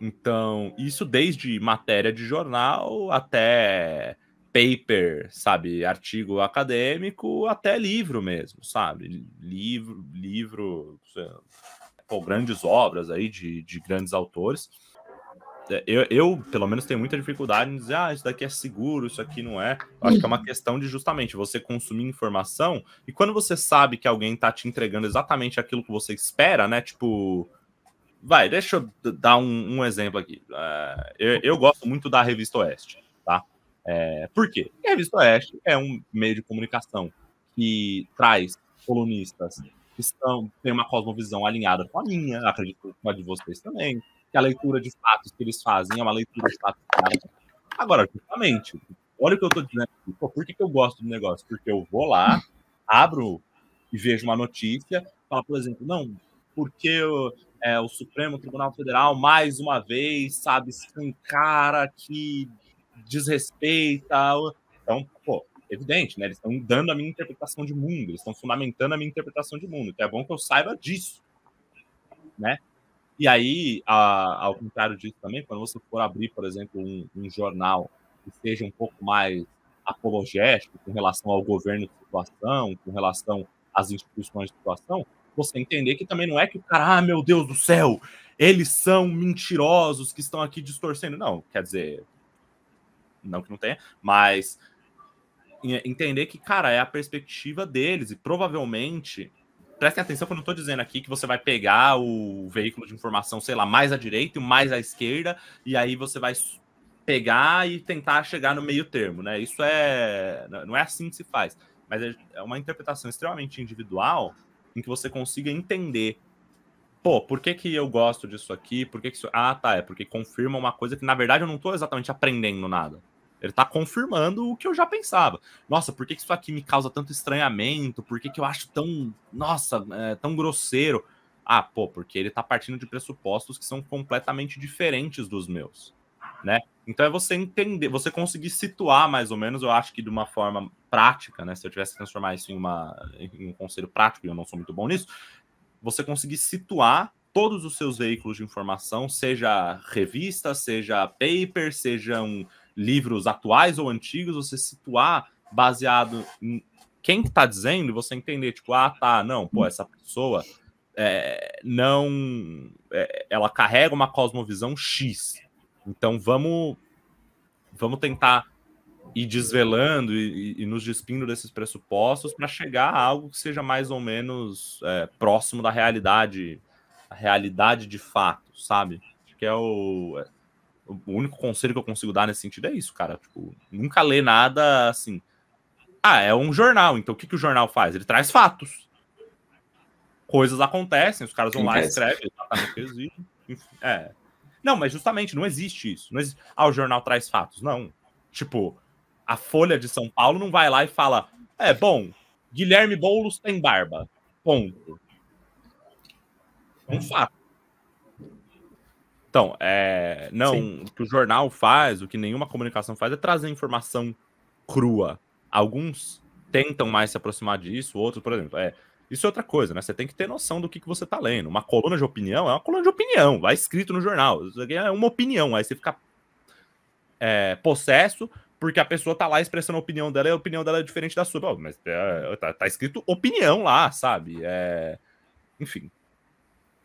então, isso desde matéria de jornal até paper, sabe, artigo acadêmico, até livro mesmo, sabe? Livro, livro, sei, grandes obras aí de, de grandes autores. É, eu, eu, pelo menos, tenho muita dificuldade em dizer, ah, isso daqui é seguro, isso aqui não é. Eu acho que é uma questão de justamente você consumir informação e quando você sabe que alguém tá te entregando exatamente aquilo que você espera, né? Tipo. Vai, deixa eu dar um, um exemplo aqui. É, eu, eu, gosto muito da revista Oeste, tá? É, por quê? Porque a revista Oeste é um meio de comunicação que traz colunistas que são têm uma cosmovisão alinhada com a minha, acredito que com a de vocês também que a leitura de fatos que eles fazem é uma leitura de fatos. Agora, justamente, olha o que eu estou dizendo. Pô, por que, que eu gosto do negócio? Porque eu vou lá, abro e vejo uma notícia, falo, por exemplo, não, porque é, o Supremo Tribunal Federal, mais uma vez, sabe, escancara que desrespeita. Então, pô, evidente, né? Eles estão dando a minha interpretação de mundo, eles estão fundamentando a minha interpretação de mundo. Então é bom que eu saiba disso, né? E aí, a, ao contrário disso também, quando você for abrir, por exemplo, um, um jornal que seja um pouco mais apologético com relação ao governo de situação, com relação às instituições de situação, você entender que também não é que o cara, ah, meu Deus do céu, eles são mentirosos que estão aqui distorcendo. Não, quer dizer, não que não tenha, mas entender que, cara, é a perspectiva deles e provavelmente prestem atenção que eu não estou dizendo aqui que você vai pegar o veículo de informação, sei lá, mais à direita e mais à esquerda, e aí você vai pegar e tentar chegar no meio termo, né? Isso é. Não é assim que se faz. Mas é, é uma interpretação extremamente individual em que você consiga entender. Pô, por que, que eu gosto disso aqui? Por que, que isso. Ah, tá, é porque confirma uma coisa que, na verdade, eu não estou exatamente aprendendo nada. Ele está confirmando o que eu já pensava. Nossa, por que isso aqui me causa tanto estranhamento? Por que, que eu acho tão, nossa, é, tão grosseiro? Ah, pô, porque ele está partindo de pressupostos que são completamente diferentes dos meus, né? Então é você entender, você conseguir situar mais ou menos, eu acho que de uma forma prática, né? Se eu tivesse que transformar isso em, uma, em um conselho prático, e eu não sou muito bom nisso, você conseguir situar todos os seus veículos de informação, seja revista, seja paper, seja um livros atuais ou antigos, você situar baseado em quem está dizendo, você entender, tipo, ah, tá, não, pô, essa pessoa é, não. É, ela carrega uma cosmovisão X. Então vamos, vamos tentar ir desvelando e, e nos despindo desses pressupostos para chegar a algo que seja mais ou menos é, próximo da realidade, a realidade de fato, sabe? Acho que é o é, o único conselho que eu consigo dar nesse sentido é isso, cara. Tipo, nunca lê nada assim. Ah, é um jornal, então o que, que o jornal faz? Ele traz fatos. Coisas acontecem, os caras vão lá e escrevem exatamente o que É. Não, mas justamente não existe isso. Não existe... Ah, o jornal traz fatos. Não. Tipo, a Folha de São Paulo não vai lá e fala: é bom, Guilherme Boulos tem barba. Ponto. É um fato. Então, é, não, o que o jornal faz, o que nenhuma comunicação faz, é trazer informação crua. Alguns tentam mais se aproximar disso, outros, por exemplo, é, isso é outra coisa, né? Você tem que ter noção do que, que você tá lendo. Uma coluna de opinião é uma coluna de opinião, vai escrito no jornal. Isso aqui é uma opinião, aí você fica é, possesso porque a pessoa tá lá expressando a opinião dela e a opinião dela é diferente da sua. Mas é, tá, tá, escrito opinião lá, sabe? É, enfim,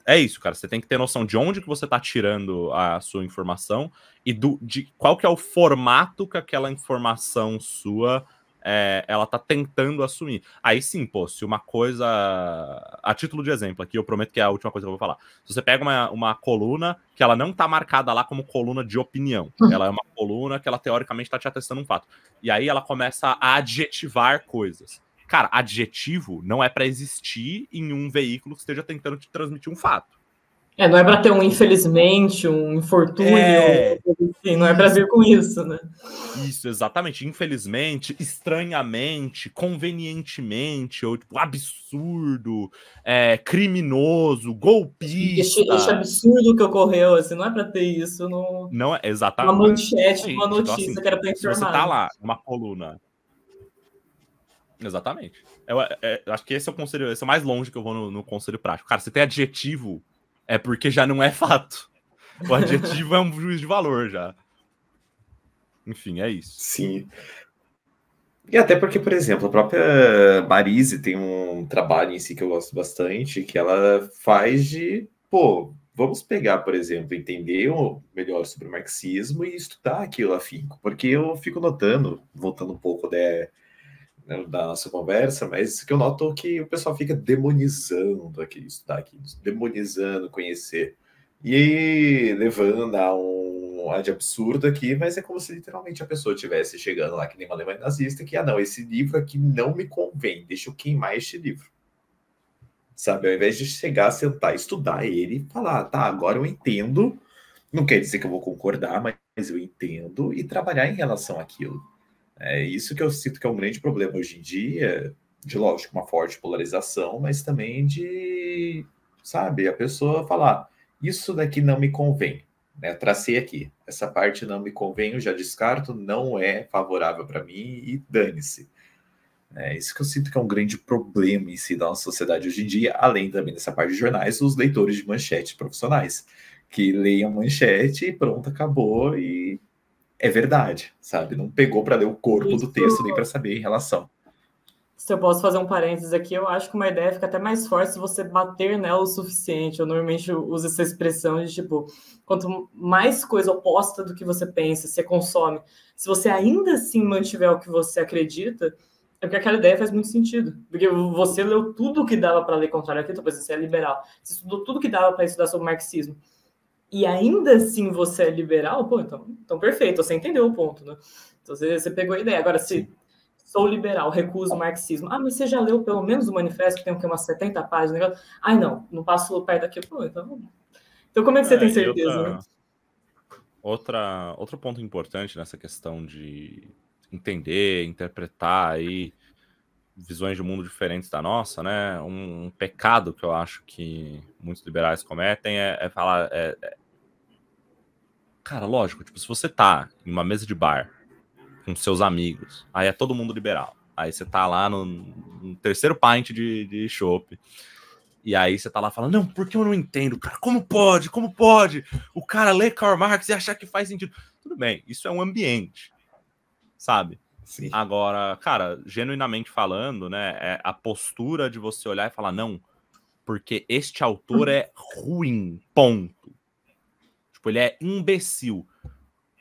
é isso, cara. Você tem que ter noção de onde que você está tirando a sua informação e do, de qual que é o formato que aquela informação sua é, ela tá tentando assumir. Aí sim, pô, se uma coisa. A título de exemplo aqui, eu prometo que é a última coisa que eu vou falar. Se você pega uma, uma coluna que ela não tá marcada lá como coluna de opinião, hum. ela é uma coluna que ela teoricamente tá te atestando um fato. E aí ela começa a adjetivar coisas. Cara, adjetivo não é para existir em um veículo que esteja tentando te transmitir um fato. É, não é para ter um infelizmente, um infortúnio, é... não é para vir com isso, né? Isso, exatamente. Infelizmente, estranhamente, convenientemente, ou tipo, absurdo, é, criminoso, golpista. Este, este, absurdo que ocorreu, assim, não é para ter isso no. Não, é, exatamente. Uma manchete, uma notícia então, assim, que era para informar. você tá lá, né? uma coluna Exatamente. É, é, eu, acho que esse é o conselho, esse é o mais longe que eu vou no, no conselho prático. Cara, se tem adjetivo, é porque já não é fato. O adjetivo é um juiz de valor já. Enfim, é isso. Sim. E até porque, por exemplo, a própria Marise tem um trabalho em si que eu gosto bastante, que ela faz de, pô, vamos pegar, por exemplo, entender melhor sobre o marxismo e estudar aquilo afinco. Porque eu fico notando, voltando um pouco né, né, da nossa conversa, mas que eu noto que o pessoal fica demonizando aqui, estudar aqui, demonizando conhecer. E levando a um de absurdo aqui, mas é como se literalmente a pessoa tivesse chegando lá que nem uma Alemanha nazista, que, ah, não, esse livro aqui não me convém, deixa eu queimar este livro. Sabe, ao invés de chegar, sentar, estudar ele e falar, tá, agora eu entendo, não quer dizer que eu vou concordar, mas eu entendo, e trabalhar em relação àquilo. É isso que eu sinto que é um grande problema hoje em dia, de lógico, uma forte polarização, mas também de, sabe, a pessoa falar: isso daqui não me convém, né? Tracei aqui, essa parte não me convém, eu já descarto, não é favorável para mim e dane-se. É isso que eu sinto que é um grande problema em si da nossa sociedade hoje em dia, além também dessa parte de jornais, os leitores de manchetes profissionais, que leiam manchete e pronto, acabou e é verdade, sabe? Não pegou para ler o corpo Isso. do texto nem para saber em relação. Se eu posso fazer um parênteses aqui, eu acho que uma ideia fica até mais forte se você bater nela o suficiente. Eu normalmente uso essa expressão de tipo, quanto mais coisa oposta do que você pensa, você consome, se você ainda assim mantiver o que você acredita, é porque aquela ideia faz muito sentido. Porque você leu tudo o que dava para ler contrário aqui, talvez você é liberal. Você estudou tudo que dava para estudar sobre marxismo e ainda assim você é liberal, pô, então, então perfeito, você entendeu o ponto, né? Então você, você pegou a ideia. Agora, se sou liberal, recuso o marxismo, ah, mas você já leu pelo menos o manifesto, que tem que, umas 70 páginas, negócio. ai não, não passo perto daqui, pô, então. Então, como é que você é, tem certeza? Outra, né? outra, outro ponto importante nessa questão de entender, interpretar aí visões de mundo diferentes da nossa, né? Um, um pecado que eu acho que muitos liberais cometem é, é falar, é, é Cara, lógico, tipo, se você tá em uma mesa de bar com seus amigos, aí é todo mundo liberal. Aí você tá lá no, no terceiro pint de, de chopp. E aí você tá lá falando, não, porque eu não entendo, cara? Como pode? Como pode? O cara lê Karl Marx e achar que faz sentido. Tudo bem, isso é um ambiente, sabe? Sim. Agora, cara, genuinamente falando, né, é a postura de você olhar e falar, não, porque este autor é ruim, ponto. Tipo, ele é imbecil.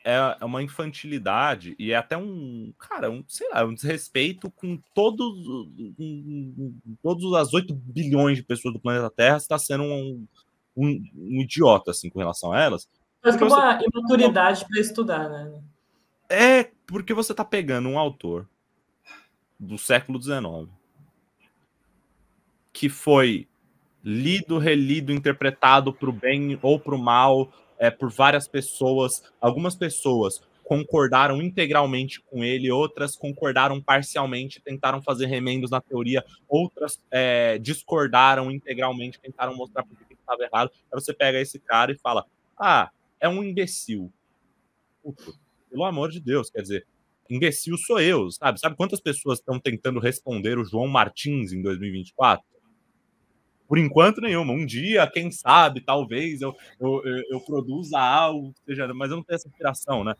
É, é uma infantilidade e é até um, cara, um, sei lá, um desrespeito com todos, com todas as 8 bilhões de pessoas do planeta Terra está sendo um, um, um, idiota, assim, com relação a elas. Mas com uma você... imaturidade para estudar, né? É, porque você está pegando um autor do século XIX que foi lido, relido, interpretado para o bem ou para o mal, é, por várias pessoas. Algumas pessoas concordaram integralmente com ele, outras concordaram parcialmente, tentaram fazer remendos na teoria, outras é, discordaram integralmente, tentaram mostrar por que estava errado. Aí você pega esse cara e fala: ah, é um imbecil. Puto, pelo amor de Deus, quer dizer, imbecil sou eu, sabe? Sabe quantas pessoas estão tentando responder o João Martins em 2024? Por enquanto, nenhuma. Um dia, quem sabe, talvez eu, eu, eu, produza algo, seja, mas eu não tenho essa inspiração, né?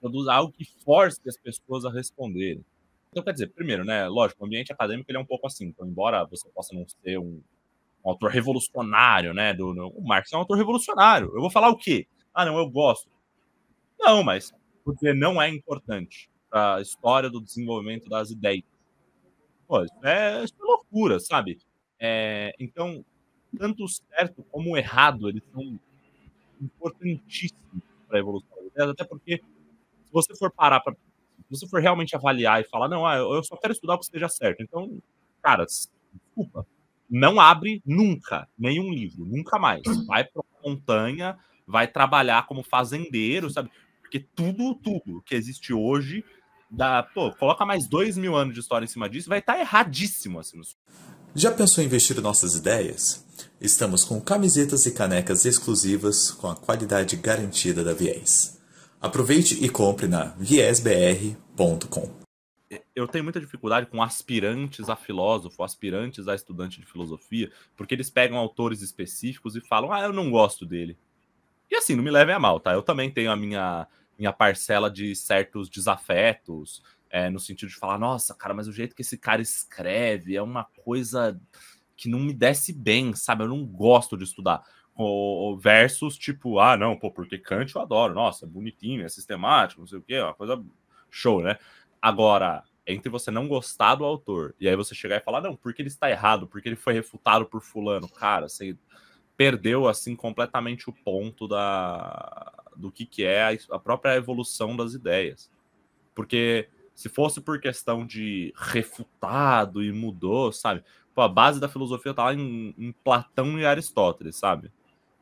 Produza algo que force as pessoas a responderem. Então, quer dizer, primeiro, né? Lógico, o ambiente acadêmico ele é um pouco assim. Então, embora você possa não ser um, um autor revolucionário, né? Do, no, o Marx é um autor revolucionário. Eu vou falar o quê? Ah, não, eu gosto. Não, mas porque não é importante para a história do desenvolvimento das ideias. Pô, isso é, isso é loucura, sabe? É, então, tanto o certo como o errado, eles são importantíssimos para a evolução das ideias, até porque se você for parar para se você for realmente avaliar e falar, não, ah, eu só quero estudar o que esteja certo. Então, cara, desculpa, não abre nunca nenhum livro, nunca mais. Vai para montanha, vai trabalhar como fazendeiro, sabe? Porque tudo, tudo que existe hoje, dá, pô, coloca mais dois mil anos de história em cima disso, vai estar tá erradíssimo, assim. Já pensou em investir nossas ideias? Estamos com camisetas e canecas exclusivas com a qualidade garantida da Viés. Aproveite e compre na viesbr.com. Eu tenho muita dificuldade com aspirantes a filósofo, aspirantes a estudante de filosofia, porque eles pegam autores específicos e falam: "Ah, eu não gosto dele". E assim, não me levem a mal, tá? Eu também tenho a minha minha parcela de certos desafetos, é, no sentido de falar, nossa, cara, mas o jeito que esse cara escreve é uma coisa que não me desce bem, sabe? Eu não gosto de estudar. O, versus, tipo, ah, não, pô, porque Kant eu adoro, nossa, é bonitinho, é sistemático, não sei o quê, é uma coisa show, né? Agora, entre você não gostar do autor e aí você chegar e falar, não, porque ele está errado, porque ele foi refutado por fulano, cara, você perdeu, assim, completamente o ponto da do que, que é a própria evolução das ideias. Porque se fosse por questão de refutado e mudou, sabe? Pô, a base da filosofia tá lá em, em Platão e Aristóteles, sabe?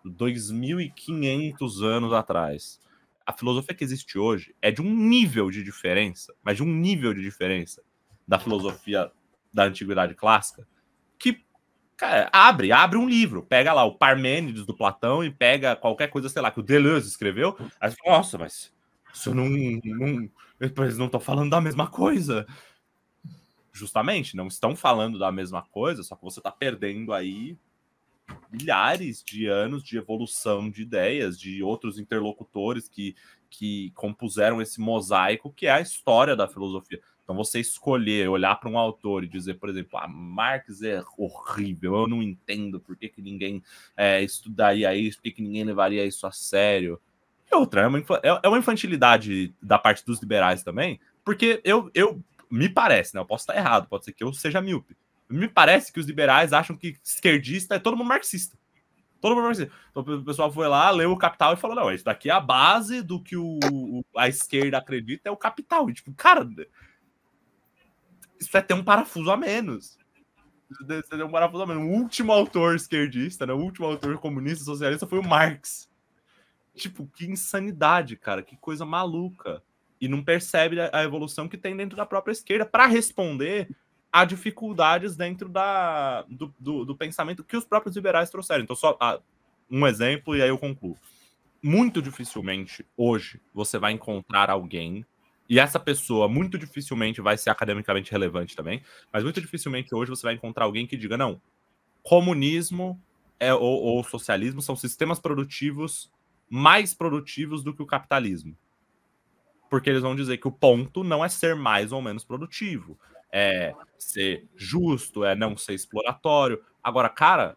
2.500 anos atrás. A filosofia que existe hoje é de um nível de diferença, mas de um nível de diferença da filosofia da antiguidade clássica, que, cara, abre, abre um livro, pega lá o Parmênides do Platão e pega qualquer coisa, sei lá, que o Deleuze escreveu, aí, nossa, mas isso não, não eles não estão falando da mesma coisa. Justamente, não estão falando da mesma coisa, só que você está perdendo aí milhares de anos de evolução de ideias de outros interlocutores que, que compuseram esse mosaico que é a história da filosofia. Então, você escolher, olhar para um autor e dizer, por exemplo, ah, Marx é horrível, eu não entendo por que, que ninguém é, estudaria isso, por que, que ninguém levaria isso a sério. E outra, é uma, é, é uma infantilidade da parte dos liberais também, porque eu, eu me parece, né? Eu posso estar errado, pode ser que eu seja míope. Me parece que os liberais acham que esquerdista é todo mundo marxista. Todo mundo marxista. Então, o pessoal foi lá, leu o Capital e falou: não, isso daqui é a base do que o, a esquerda acredita, é o Capital. E, tipo, cara, isso é ter um parafuso a menos. Isso é ter um parafuso a menos. O último autor esquerdista, né? o último autor comunista socialista foi o Marx. Tipo, que insanidade, cara, que coisa maluca. E não percebe a evolução que tem dentro da própria esquerda para responder a dificuldades dentro da, do, do, do, pensamento que os próprios liberais trouxeram. Então, só ah, um exemplo e aí eu concluo. Muito dificilmente hoje você vai encontrar alguém, e essa pessoa muito dificilmente vai ser academicamente relevante também, mas muito dificilmente hoje você vai encontrar alguém que diga: não, comunismo é, ou, ou socialismo são sistemas produtivos mais produtivos do que o capitalismo. Porque eles vão dizer que o ponto não é ser mais ou menos produtivo, é ser justo, é não ser exploratório. Agora, cara,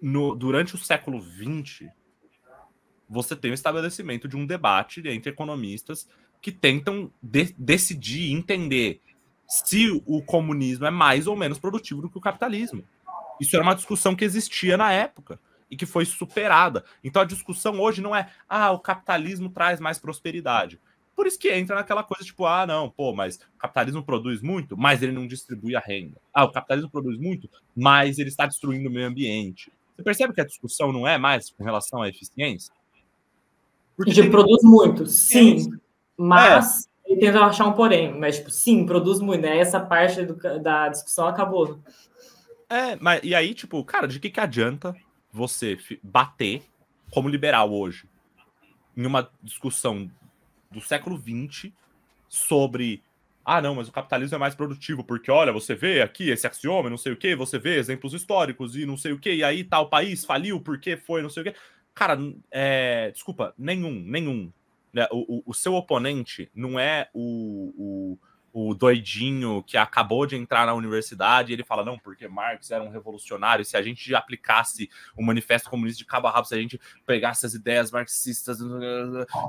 no, durante o século XX, você tem o estabelecimento de um debate entre economistas que tentam de decidir, entender se o comunismo é mais ou menos produtivo do que o capitalismo. Isso era uma discussão que existia na época e que foi superada. Então a discussão hoje não é, ah, o capitalismo traz mais prosperidade. Por isso que entra naquela coisa tipo, ah, não, pô, mas o capitalismo produz muito, mas ele não distribui a renda. Ah, o capitalismo produz muito, mas ele está destruindo o meio ambiente. Você percebe que a discussão não é mais com relação à eficiência? Porque produz muito, sim, é. mas é. ele tenta achar um porém, mas tipo, sim, produz muito, né? Essa parte do, da discussão acabou. É, mas e aí, tipo, cara, de que, que adianta você bater como liberal hoje em uma discussão do século XX sobre ah, não, mas o capitalismo é mais produtivo, porque olha, você vê aqui esse axioma, não sei o quê, você vê exemplos históricos e não sei o quê, e aí tal país faliu porque foi não sei o quê. Cara, é, desculpa, nenhum, nenhum. Né? O, o, o seu oponente não é o, o o doidinho que acabou de entrar na universidade, ele fala, não, porque Marx era um revolucionário, se a gente aplicasse o Manifesto Comunista de cabo a rabo, se a gente pegasse as ideias marxistas,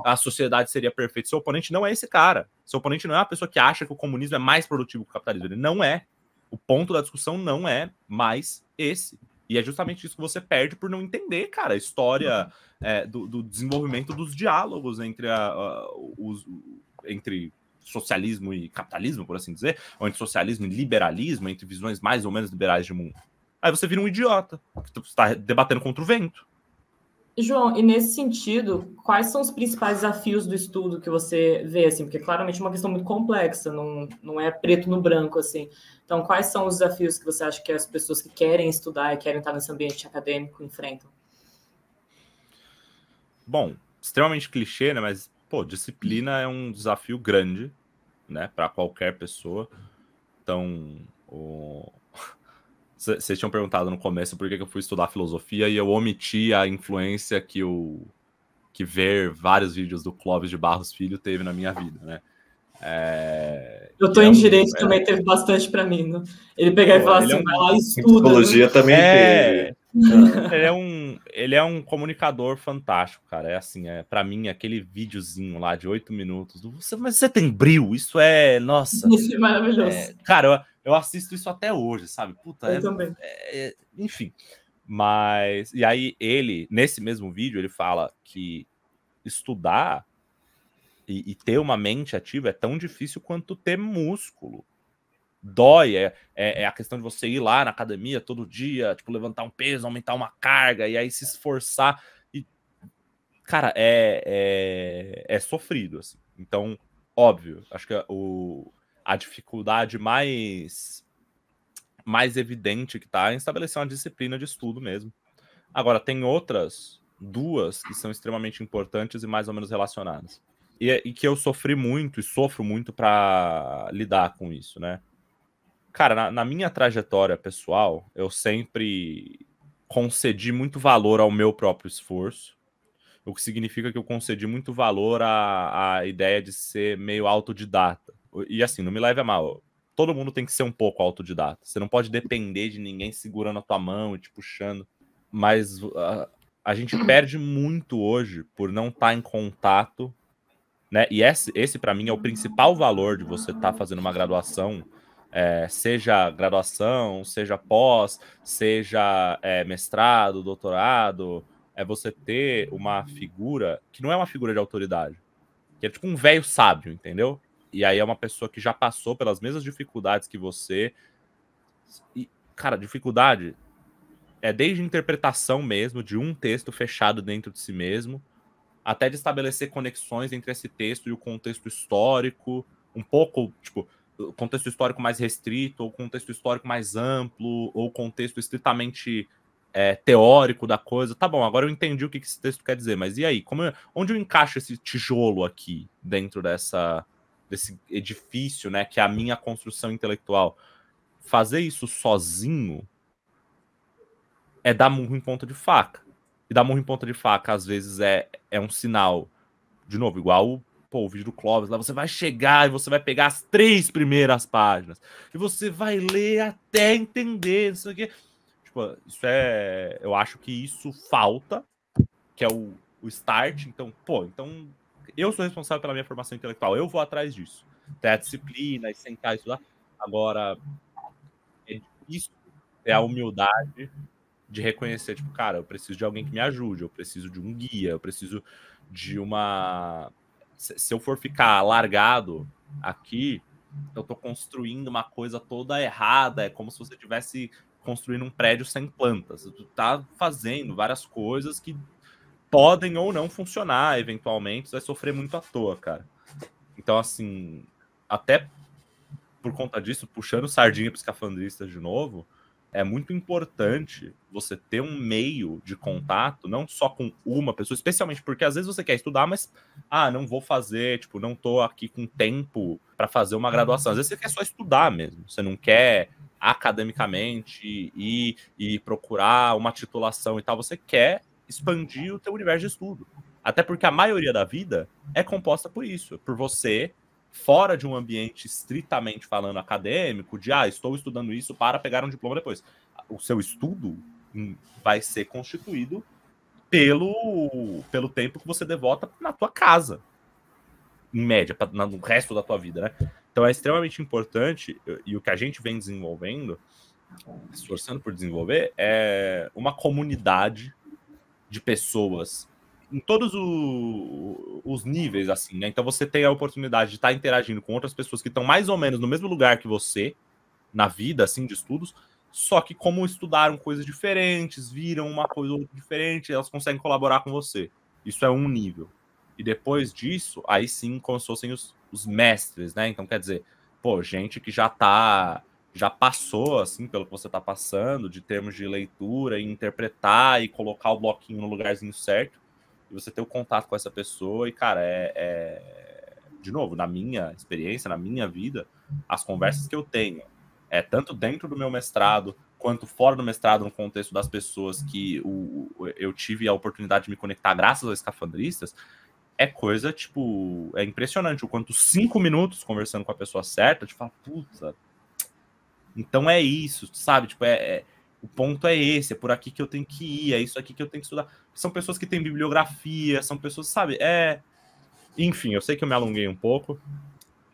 a sociedade seria perfeita. Seu oponente não é esse cara. Seu oponente não é uma pessoa que acha que o comunismo é mais produtivo que o capitalismo. Ele não é. O ponto da discussão não é mais esse. E é justamente isso que você perde por não entender, cara, a história é, do, do, desenvolvimento dos diálogos entre a, a, os, entre socialismo e capitalismo, por assim dizer, ou entre socialismo e liberalismo, entre visões mais ou menos liberais de mundo. Aí você vira um idiota, que está debatendo contra o vento. João, e nesse sentido, quais são os principais desafios do estudo que você vê, assim, porque é claramente é uma questão muito complexa, não, não é preto no branco, assim. Então, quais são os desafios que você acha que as pessoas que querem estudar e querem estar nesse ambiente acadêmico enfrentam? Bom, extremamente clichê, né, mas pô, disciplina é um desafio grande, né, para qualquer pessoa. Então, o... Vocês tinham perguntado no começo por que eu fui estudar filosofia e eu omiti a influência que o que ver vários vídeos do Clóvis de Barros Filho teve na minha vida, né? É... Eu tô é em direito um... É também teve bastante para mim. Né? Ele pegar e falar é assim, é um... lá estuda. Psicologia né? também é... teve. Ele é um ele é um comunicador fantástico, cara. É assim, é para mim aquele videozinho lá de oito minutos. Do, você, mas você tem bril, isso é nossa. Isso é maravilhoso. É, cara, eu, eu, assisto isso até hoje, sabe? Puta, eu é, também. É, é enfim, mas e aí ele nesse mesmo vídeo ele fala que estudar e, e ter uma mente ativa é tão difícil quanto ter músculo dói, é, é, é, a questão de você ir lá na academia todo dia, tipo, levantar um peso, aumentar uma carga, e aí se esforçar. E, cara, é, é, é sofrido, assim. Então, óbvio, acho que é o, a dificuldade mais, mais evidente que tá é estabelecer uma disciplina de estudo mesmo. Agora, tem outras duas que são extremamente importantes e mais ou menos relacionadas. E, é, e que eu sofri muito e sofro muito para lidar com isso, né? Cara, na, na minha trajetória pessoal, eu sempre concedi muito valor ao meu próprio esforço, o que significa que eu concedi muito valor à, à ideia de ser meio autodidata. E assim, não me leve a mal, todo mundo tem que ser um pouco autodidata. Você não pode depender de ninguém segurando a tua mão e te puxando. Mas a, uh, a gente perde muito hoje por não estar tá em contato, né? E esse, esse para mim é o principal valor de você estar tá fazendo uma graduação é, seja graduação, seja pós, seja é, mestrado, doutorado, é você ter uma figura que não é uma figura de autoridade, que é tipo um velho sábio, entendeu? E aí é uma pessoa que já passou pelas mesmas dificuldades que você. E, cara, dificuldade é desde interpretação mesmo de um texto fechado dentro de si mesmo, até de estabelecer conexões entre esse texto e o contexto histórico, um pouco, tipo, contexto histórico mais restrito, ou contexto histórico mais amplo, ou contexto estritamente é, teórico da coisa. Tá bom, agora eu entendi o que esse texto quer dizer, mas e aí? Como eu, onde eu encaixo esse tijolo aqui dentro dessa desse edifício, né, que é a minha construção intelectual? Fazer isso sozinho é dar murro em ponta de faca. E dar murro em ponta de faca, às vezes, é, é um sinal, de novo, igual pô, o vídeo do Clóvis, lá você vai chegar e você vai pegar as três primeiras páginas. E você vai ler até entender, não sei o quê. Tipo, isso é. Eu acho que isso falta, que é o, o start. Então, pô, então eu sou responsável pela minha formação intelectual, eu vou atrás disso. Ter a disciplina e sentar e estudar. Agora, é isso é a humildade de reconhecer, tipo, cara, eu preciso de alguém que me ajude, eu preciso de um guia, eu preciso de uma se eu for ficar largado aqui, eu estou construindo uma coisa toda errada, é como se você tivesse construindo um prédio sem plantas. Tu tá fazendo várias coisas que podem ou não funcionar eventualmente, você vai sofrer muito à toa, cara. Então, assim, até por conta disso, puxando sardinha para os cafandristas de novo, é muito importante você ter um meio de uhum. contato, não só com uma pessoa, especialmente porque às vezes você quer estudar, mas ah, não vou fazer, tipo, não tô aqui com tempo para fazer uma graduação. Uhum. Às vezes você quer só estudar mesmo, você não quer academicamente e, e procurar uma titulação e tal, você quer expandir o teu universo de estudo. Até porque a maioria da vida é composta por isso, por você fora de um ambiente estritamente falando acadêmico, de ah, estou estudando isso para pegar um diploma depois. O seu estudo vai ser constituído pelo, pelo tempo que você devota na tua casa, em média, pra, no resto da tua vida, né? Então é extremamente importante, e o que a gente vem desenvolvendo, esforçando por desenvolver, é uma comunidade de pessoas em todos o, os níveis, assim, né? Então você tem a oportunidade de estar tá interagindo com outras pessoas que estão mais ou menos no mesmo lugar que você, na vida, assim, de estudos, só que como estudaram coisas diferentes, viram uma coisa diferente, elas conseguem colaborar com você. Isso é um nível. E depois disso, aí sim, como se fossem os, os mestres, né? Então quer dizer, pô, gente que já tá já passou, assim, pelo que você está passando, de termos de leitura, e interpretar e colocar o bloquinho no lugarzinho certo e você ter o contato com essa pessoa. E, cara, é, é, De novo, na minha experiência, na minha vida, as conversas que eu tenho, é tanto dentro do meu mestrado, quanto fora do mestrado, no contexto das pessoas que o, eu tive a oportunidade de me conectar graças aos escafandristas, é coisa, tipo, é impressionante o quanto cinco minutos conversando com a pessoa certa, tipo, fala, puta, então é isso, sabe? Tipo, é, é, o ponto é esse, é por aqui que eu tenho que ir, é isso aqui que eu tenho que estudar. São pessoas que têm bibliografia, são pessoas, sabe? É. Enfim, eu sei que eu me alonguei um pouco,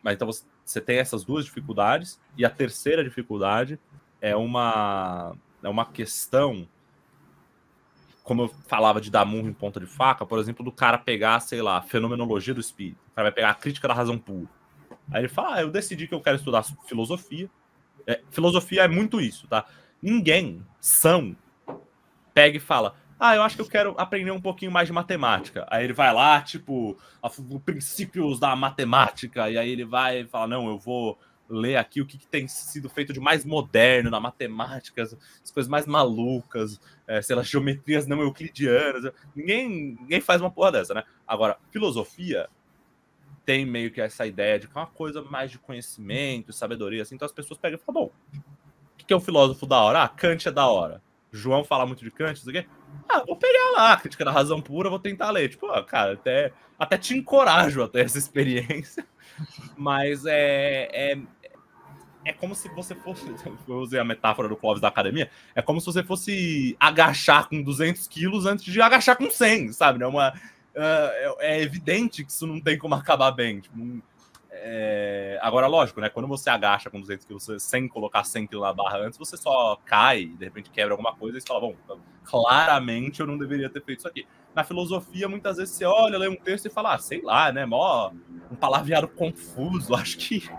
mas então você tem essas duas dificuldades, e a terceira dificuldade é uma, é uma questão, como eu falava de dar murro em ponta de faca, por exemplo, do cara pegar, sei lá, fenomenologia do espírito, o cara vai pegar a crítica da razão pura. Aí ele fala, ah, eu decidi que eu quero estudar filosofia. É, filosofia é muito isso, tá? ninguém são pega e fala: Ah, eu acho que eu quero aprender um pouquinho mais de matemática. Aí ele vai lá, tipo, a, o princípios da matemática. E aí ele vai e fala: Não, eu vou ler aqui o que, que tem sido feito de mais moderno na matemática, as, as coisas mais malucas, é, sei lá, geometrias não euclidianas. Ninguém, ninguém faz uma porra dessa, né? Agora, filosofia tem meio que essa ideia de que é uma coisa mais de conhecimento, sabedoria, assim. Então as pessoas pegam e falam: Bom, que é um filósofo da hora? Ah, Kant é da hora. João fala muito de Kant, isso aqui. Ah, vou pegar lá, crítica da razão pura, vou tentar ler. Tipo, ah, cara, até, até te encorajo a ter essa experiência. Mas é, é, é como se você fosse. Eu usei a metáfora do Clóvis da academia. É como se você fosse agachar com 200 quilos antes de agachar com 100, sabe? É, uma, ah, é, é evidente que isso não tem como acabar bem. Tipo, um, é... Agora, lógico, né? Quando você agacha com 200 quilos sem colocar 100 quilos na barra antes, você só cai, de repente quebra alguma coisa e você fala, bom, claramente eu não deveria ter feito isso aqui. Na filosofia, muitas vezes você olha, lê um texto e fala, ah, sei lá, né? Mó um palavreado confuso. Acho que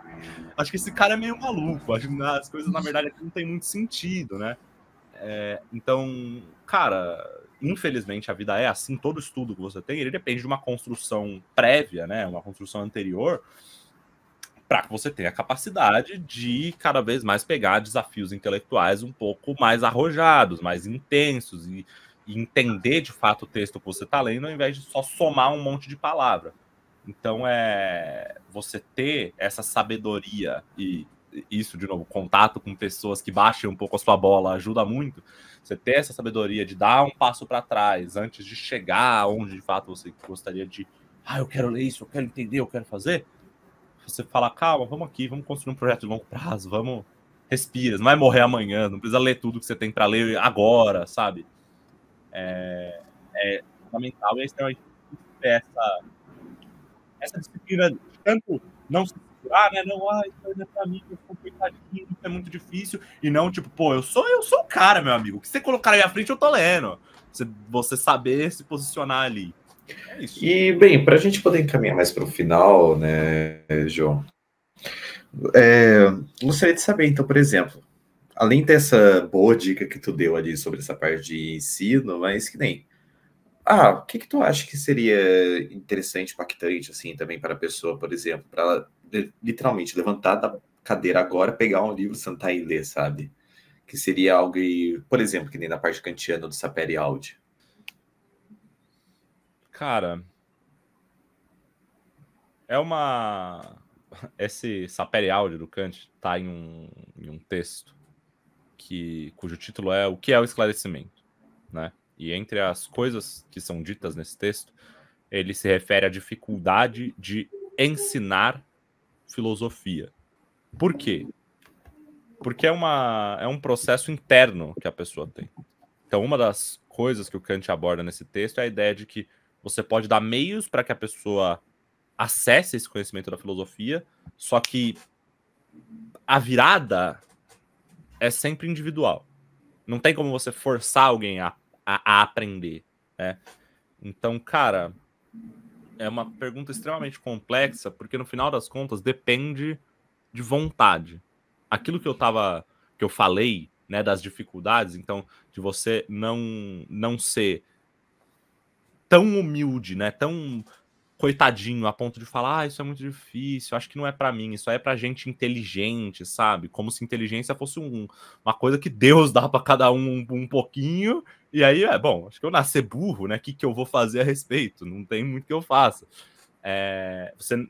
acho que esse cara é meio maluco. Acho que as coisas, na verdade, não tem muito sentido, né? É... Então, cara, infelizmente a vida é assim, todo estudo que você tem, ele depende de uma construção prévia, né? Uma construção anterior para que você tenha a capacidade de cada vez mais pegar desafios intelectuais um pouco mais arrojados, mais intensos e, e entender de fato o texto que você está lendo, ao invés de só somar um monte de palavra. Então é você ter essa sabedoria e isso de novo, contato com pessoas que baixem um pouco a sua bola ajuda muito. Você ter essa sabedoria de dar um passo para trás antes de chegar onde de fato você gostaria de, ah, eu quero ler isso, eu quero entender, eu quero fazer você fala, calma, vamos aqui, vamos construir um projeto de longo prazo, vamos. Respira, não vai morrer amanhã, não precisa ler tudo que você tem para ler agora, sabe? É, é fundamental e é extremamente essa, essa disciplina, tanto não se segurar, né? Não, ah, isso ainda é pra mim, eu sou coitadinho, isso é muito difícil. E não, tipo, pô, eu sou, eu sou o cara, meu amigo. O que você colocar na minha frente, eu tô lendo. Você, você saber se posicionar ali. É isso. E, bem, para a gente poder encaminhar mais para o final, né, João? É, gostaria de saber, então, por exemplo, além dessa boa dica que tu deu ali sobre essa parte de ensino, mas que nem. Ah, o que, que tu acha que seria interessante, impactante, assim, também para a pessoa, por exemplo, para ela literalmente levantar da cadeira agora, pegar um livro, sentar e ler, sabe? Que seria algo, por exemplo, que nem na parte kantiana do Saperi Audi. Cara, é uma. Esse sapere áudio do Kant está em um, em um texto que, cujo título é O que é o esclarecimento? Né? E entre as coisas que são ditas nesse texto, ele se refere à dificuldade de ensinar filosofia. Por quê? Porque é, uma, é um processo interno que a pessoa tem. Então, uma das coisas que o Kant aborda nesse texto é a ideia de que você pode dar meios para que a pessoa acesse esse conhecimento da filosofia, só que a virada é sempre individual. Não tem como você forçar alguém a, a, a aprender. Né? Então, cara, é uma pergunta extremamente complexa, porque no final das contas depende de vontade. Aquilo que eu tava. que eu falei, né, das dificuldades, então, de você não, não ser tão humilde, né? Tão coitadinho a ponto de falar, ah, isso é muito difícil, acho que não é para mim, isso é para gente inteligente, sabe? Como se inteligência fosse um, uma coisa que Deus dá para cada um um pouquinho, e aí é bom, acho que eu nascer burro, né? O que, que eu vou fazer a respeito? Não tem muito que eu faça. É, você,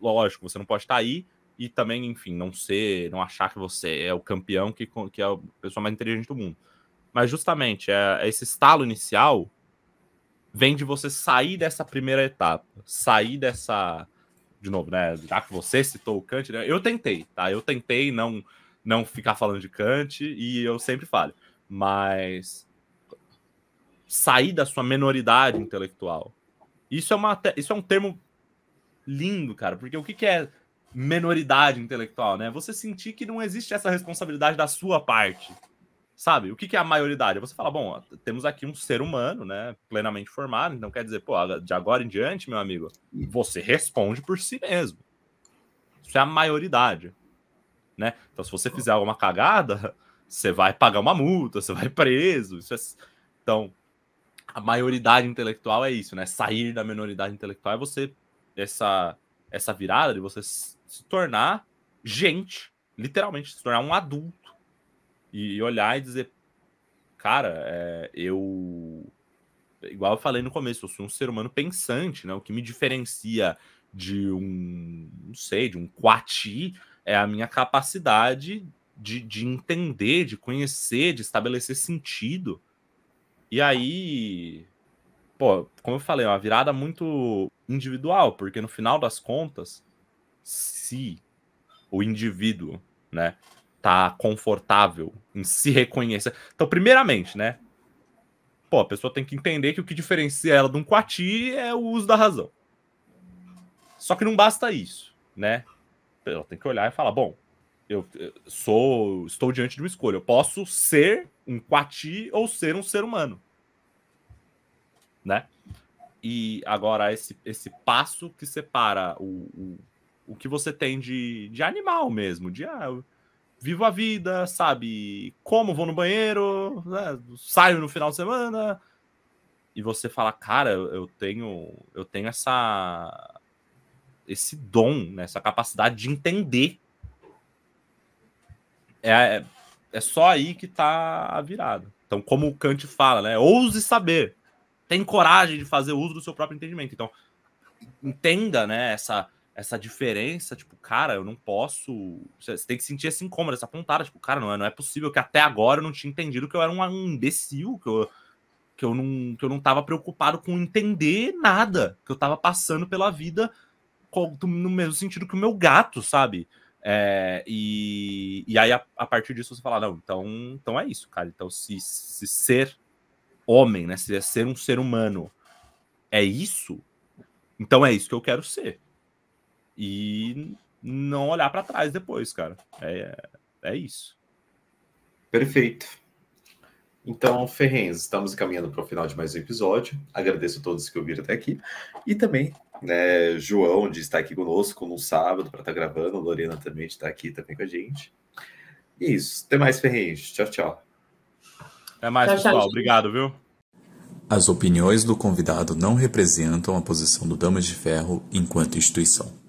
lógico, você não pode estar tá aí e também, enfim, não ser, não achar que você é o campeão, que, que é a pessoa mais inteligente do mundo. Mas justamente, é, é esse estalo inicial vem de você sair dessa primeira etapa, sair dessa. De novo, né? Já que você citou o Kant, né? eu tentei, tá? Eu tentei não, não ficar falando de Kant e eu sempre falo, mas sair da sua menoridade intelectual. Isso é, uma, isso é um termo lindo, cara, porque o que, que é menoridade intelectual, né? Você sentir que não existe essa responsabilidade da sua parte Sabe? O que, que é a maioridade? Você fala, bom, temos aqui um ser humano, né? Plenamente formado, então quer dizer, pô, de agora em diante, meu amigo, você responde por si mesmo. Isso é a maioridade. Né? Então, se você fizer alguma cagada, você vai pagar uma multa, você vai preso. Isso é... Então, a maioridade intelectual é isso, né? Sair da minoridade intelectual é você. Essa, essa virada de você se tornar gente, literalmente, se tornar um adulto e, olhar e dizer, cara, é, eu. Igual eu falei no começo, eu sou um ser humano pensante, né? O que me diferencia de um, não sei, de um quati é a minha capacidade de, de entender, de conhecer, de estabelecer sentido. E aí, pô, como eu falei, é uma virada muito individual, porque no final das contas, se o indivíduo, né, tá confortável em se reconhecer. Então, primeiramente, né? Pô, a pessoa tem que entender que o que diferencia ela de um coati é o uso da razão. Só que não basta isso, né? Ela tem que olhar e falar, bom, eu sou, estou diante de uma escolha. Eu posso ser um coati ou ser um ser humano, né? E agora esse, esse passo que separa o, o, o que você tem de, de animal mesmo, de ah, vivo a vida, sabe como vou no banheiro, né? saio no final de semana. E você fala, cara, eu tenho, eu tenho essa esse dom, né? essa capacidade de entender. É, é, é só aí que tá a virada. Então, como o Kant fala, né? Ouse saber. Tem coragem de fazer uso do seu próprio entendimento. Então, entenda, né, essa essa diferença, tipo, cara, eu não posso. Você tem que sentir esse incômodo, essa pontada, tipo, cara, não é, não é possível que até agora eu não tinha entendido que eu era um, imbecil, que eu, que, eu não, que eu não tava preocupado com entender nada, que eu tava passando pela vida no mesmo sentido que o meu gato, sabe? É, e, e aí, a, a, partir disso, você fala, não, então, então é isso, cara. Então, se, se ser homem, né? Se é ser um ser humano é isso, então é isso que eu quero ser e não olhar para trás depois, cara. É, é isso. Perfeito. Então, Ferrenz, estamos encaminhando para o final de mais um episódio. Agradeço a todos que ouviram até aqui. E também, né, João, de estar aqui conosco no sábado para estar tá gravando. Lorena também de estar aqui também com a gente. E é isso. Até mais, Ferrenz. Tchau, tchau. Até mais, tchau, pessoal. Tchau, Obrigado, viu? As opiniões do convidado não representam a posição do Damas de Ferro enquanto instituição.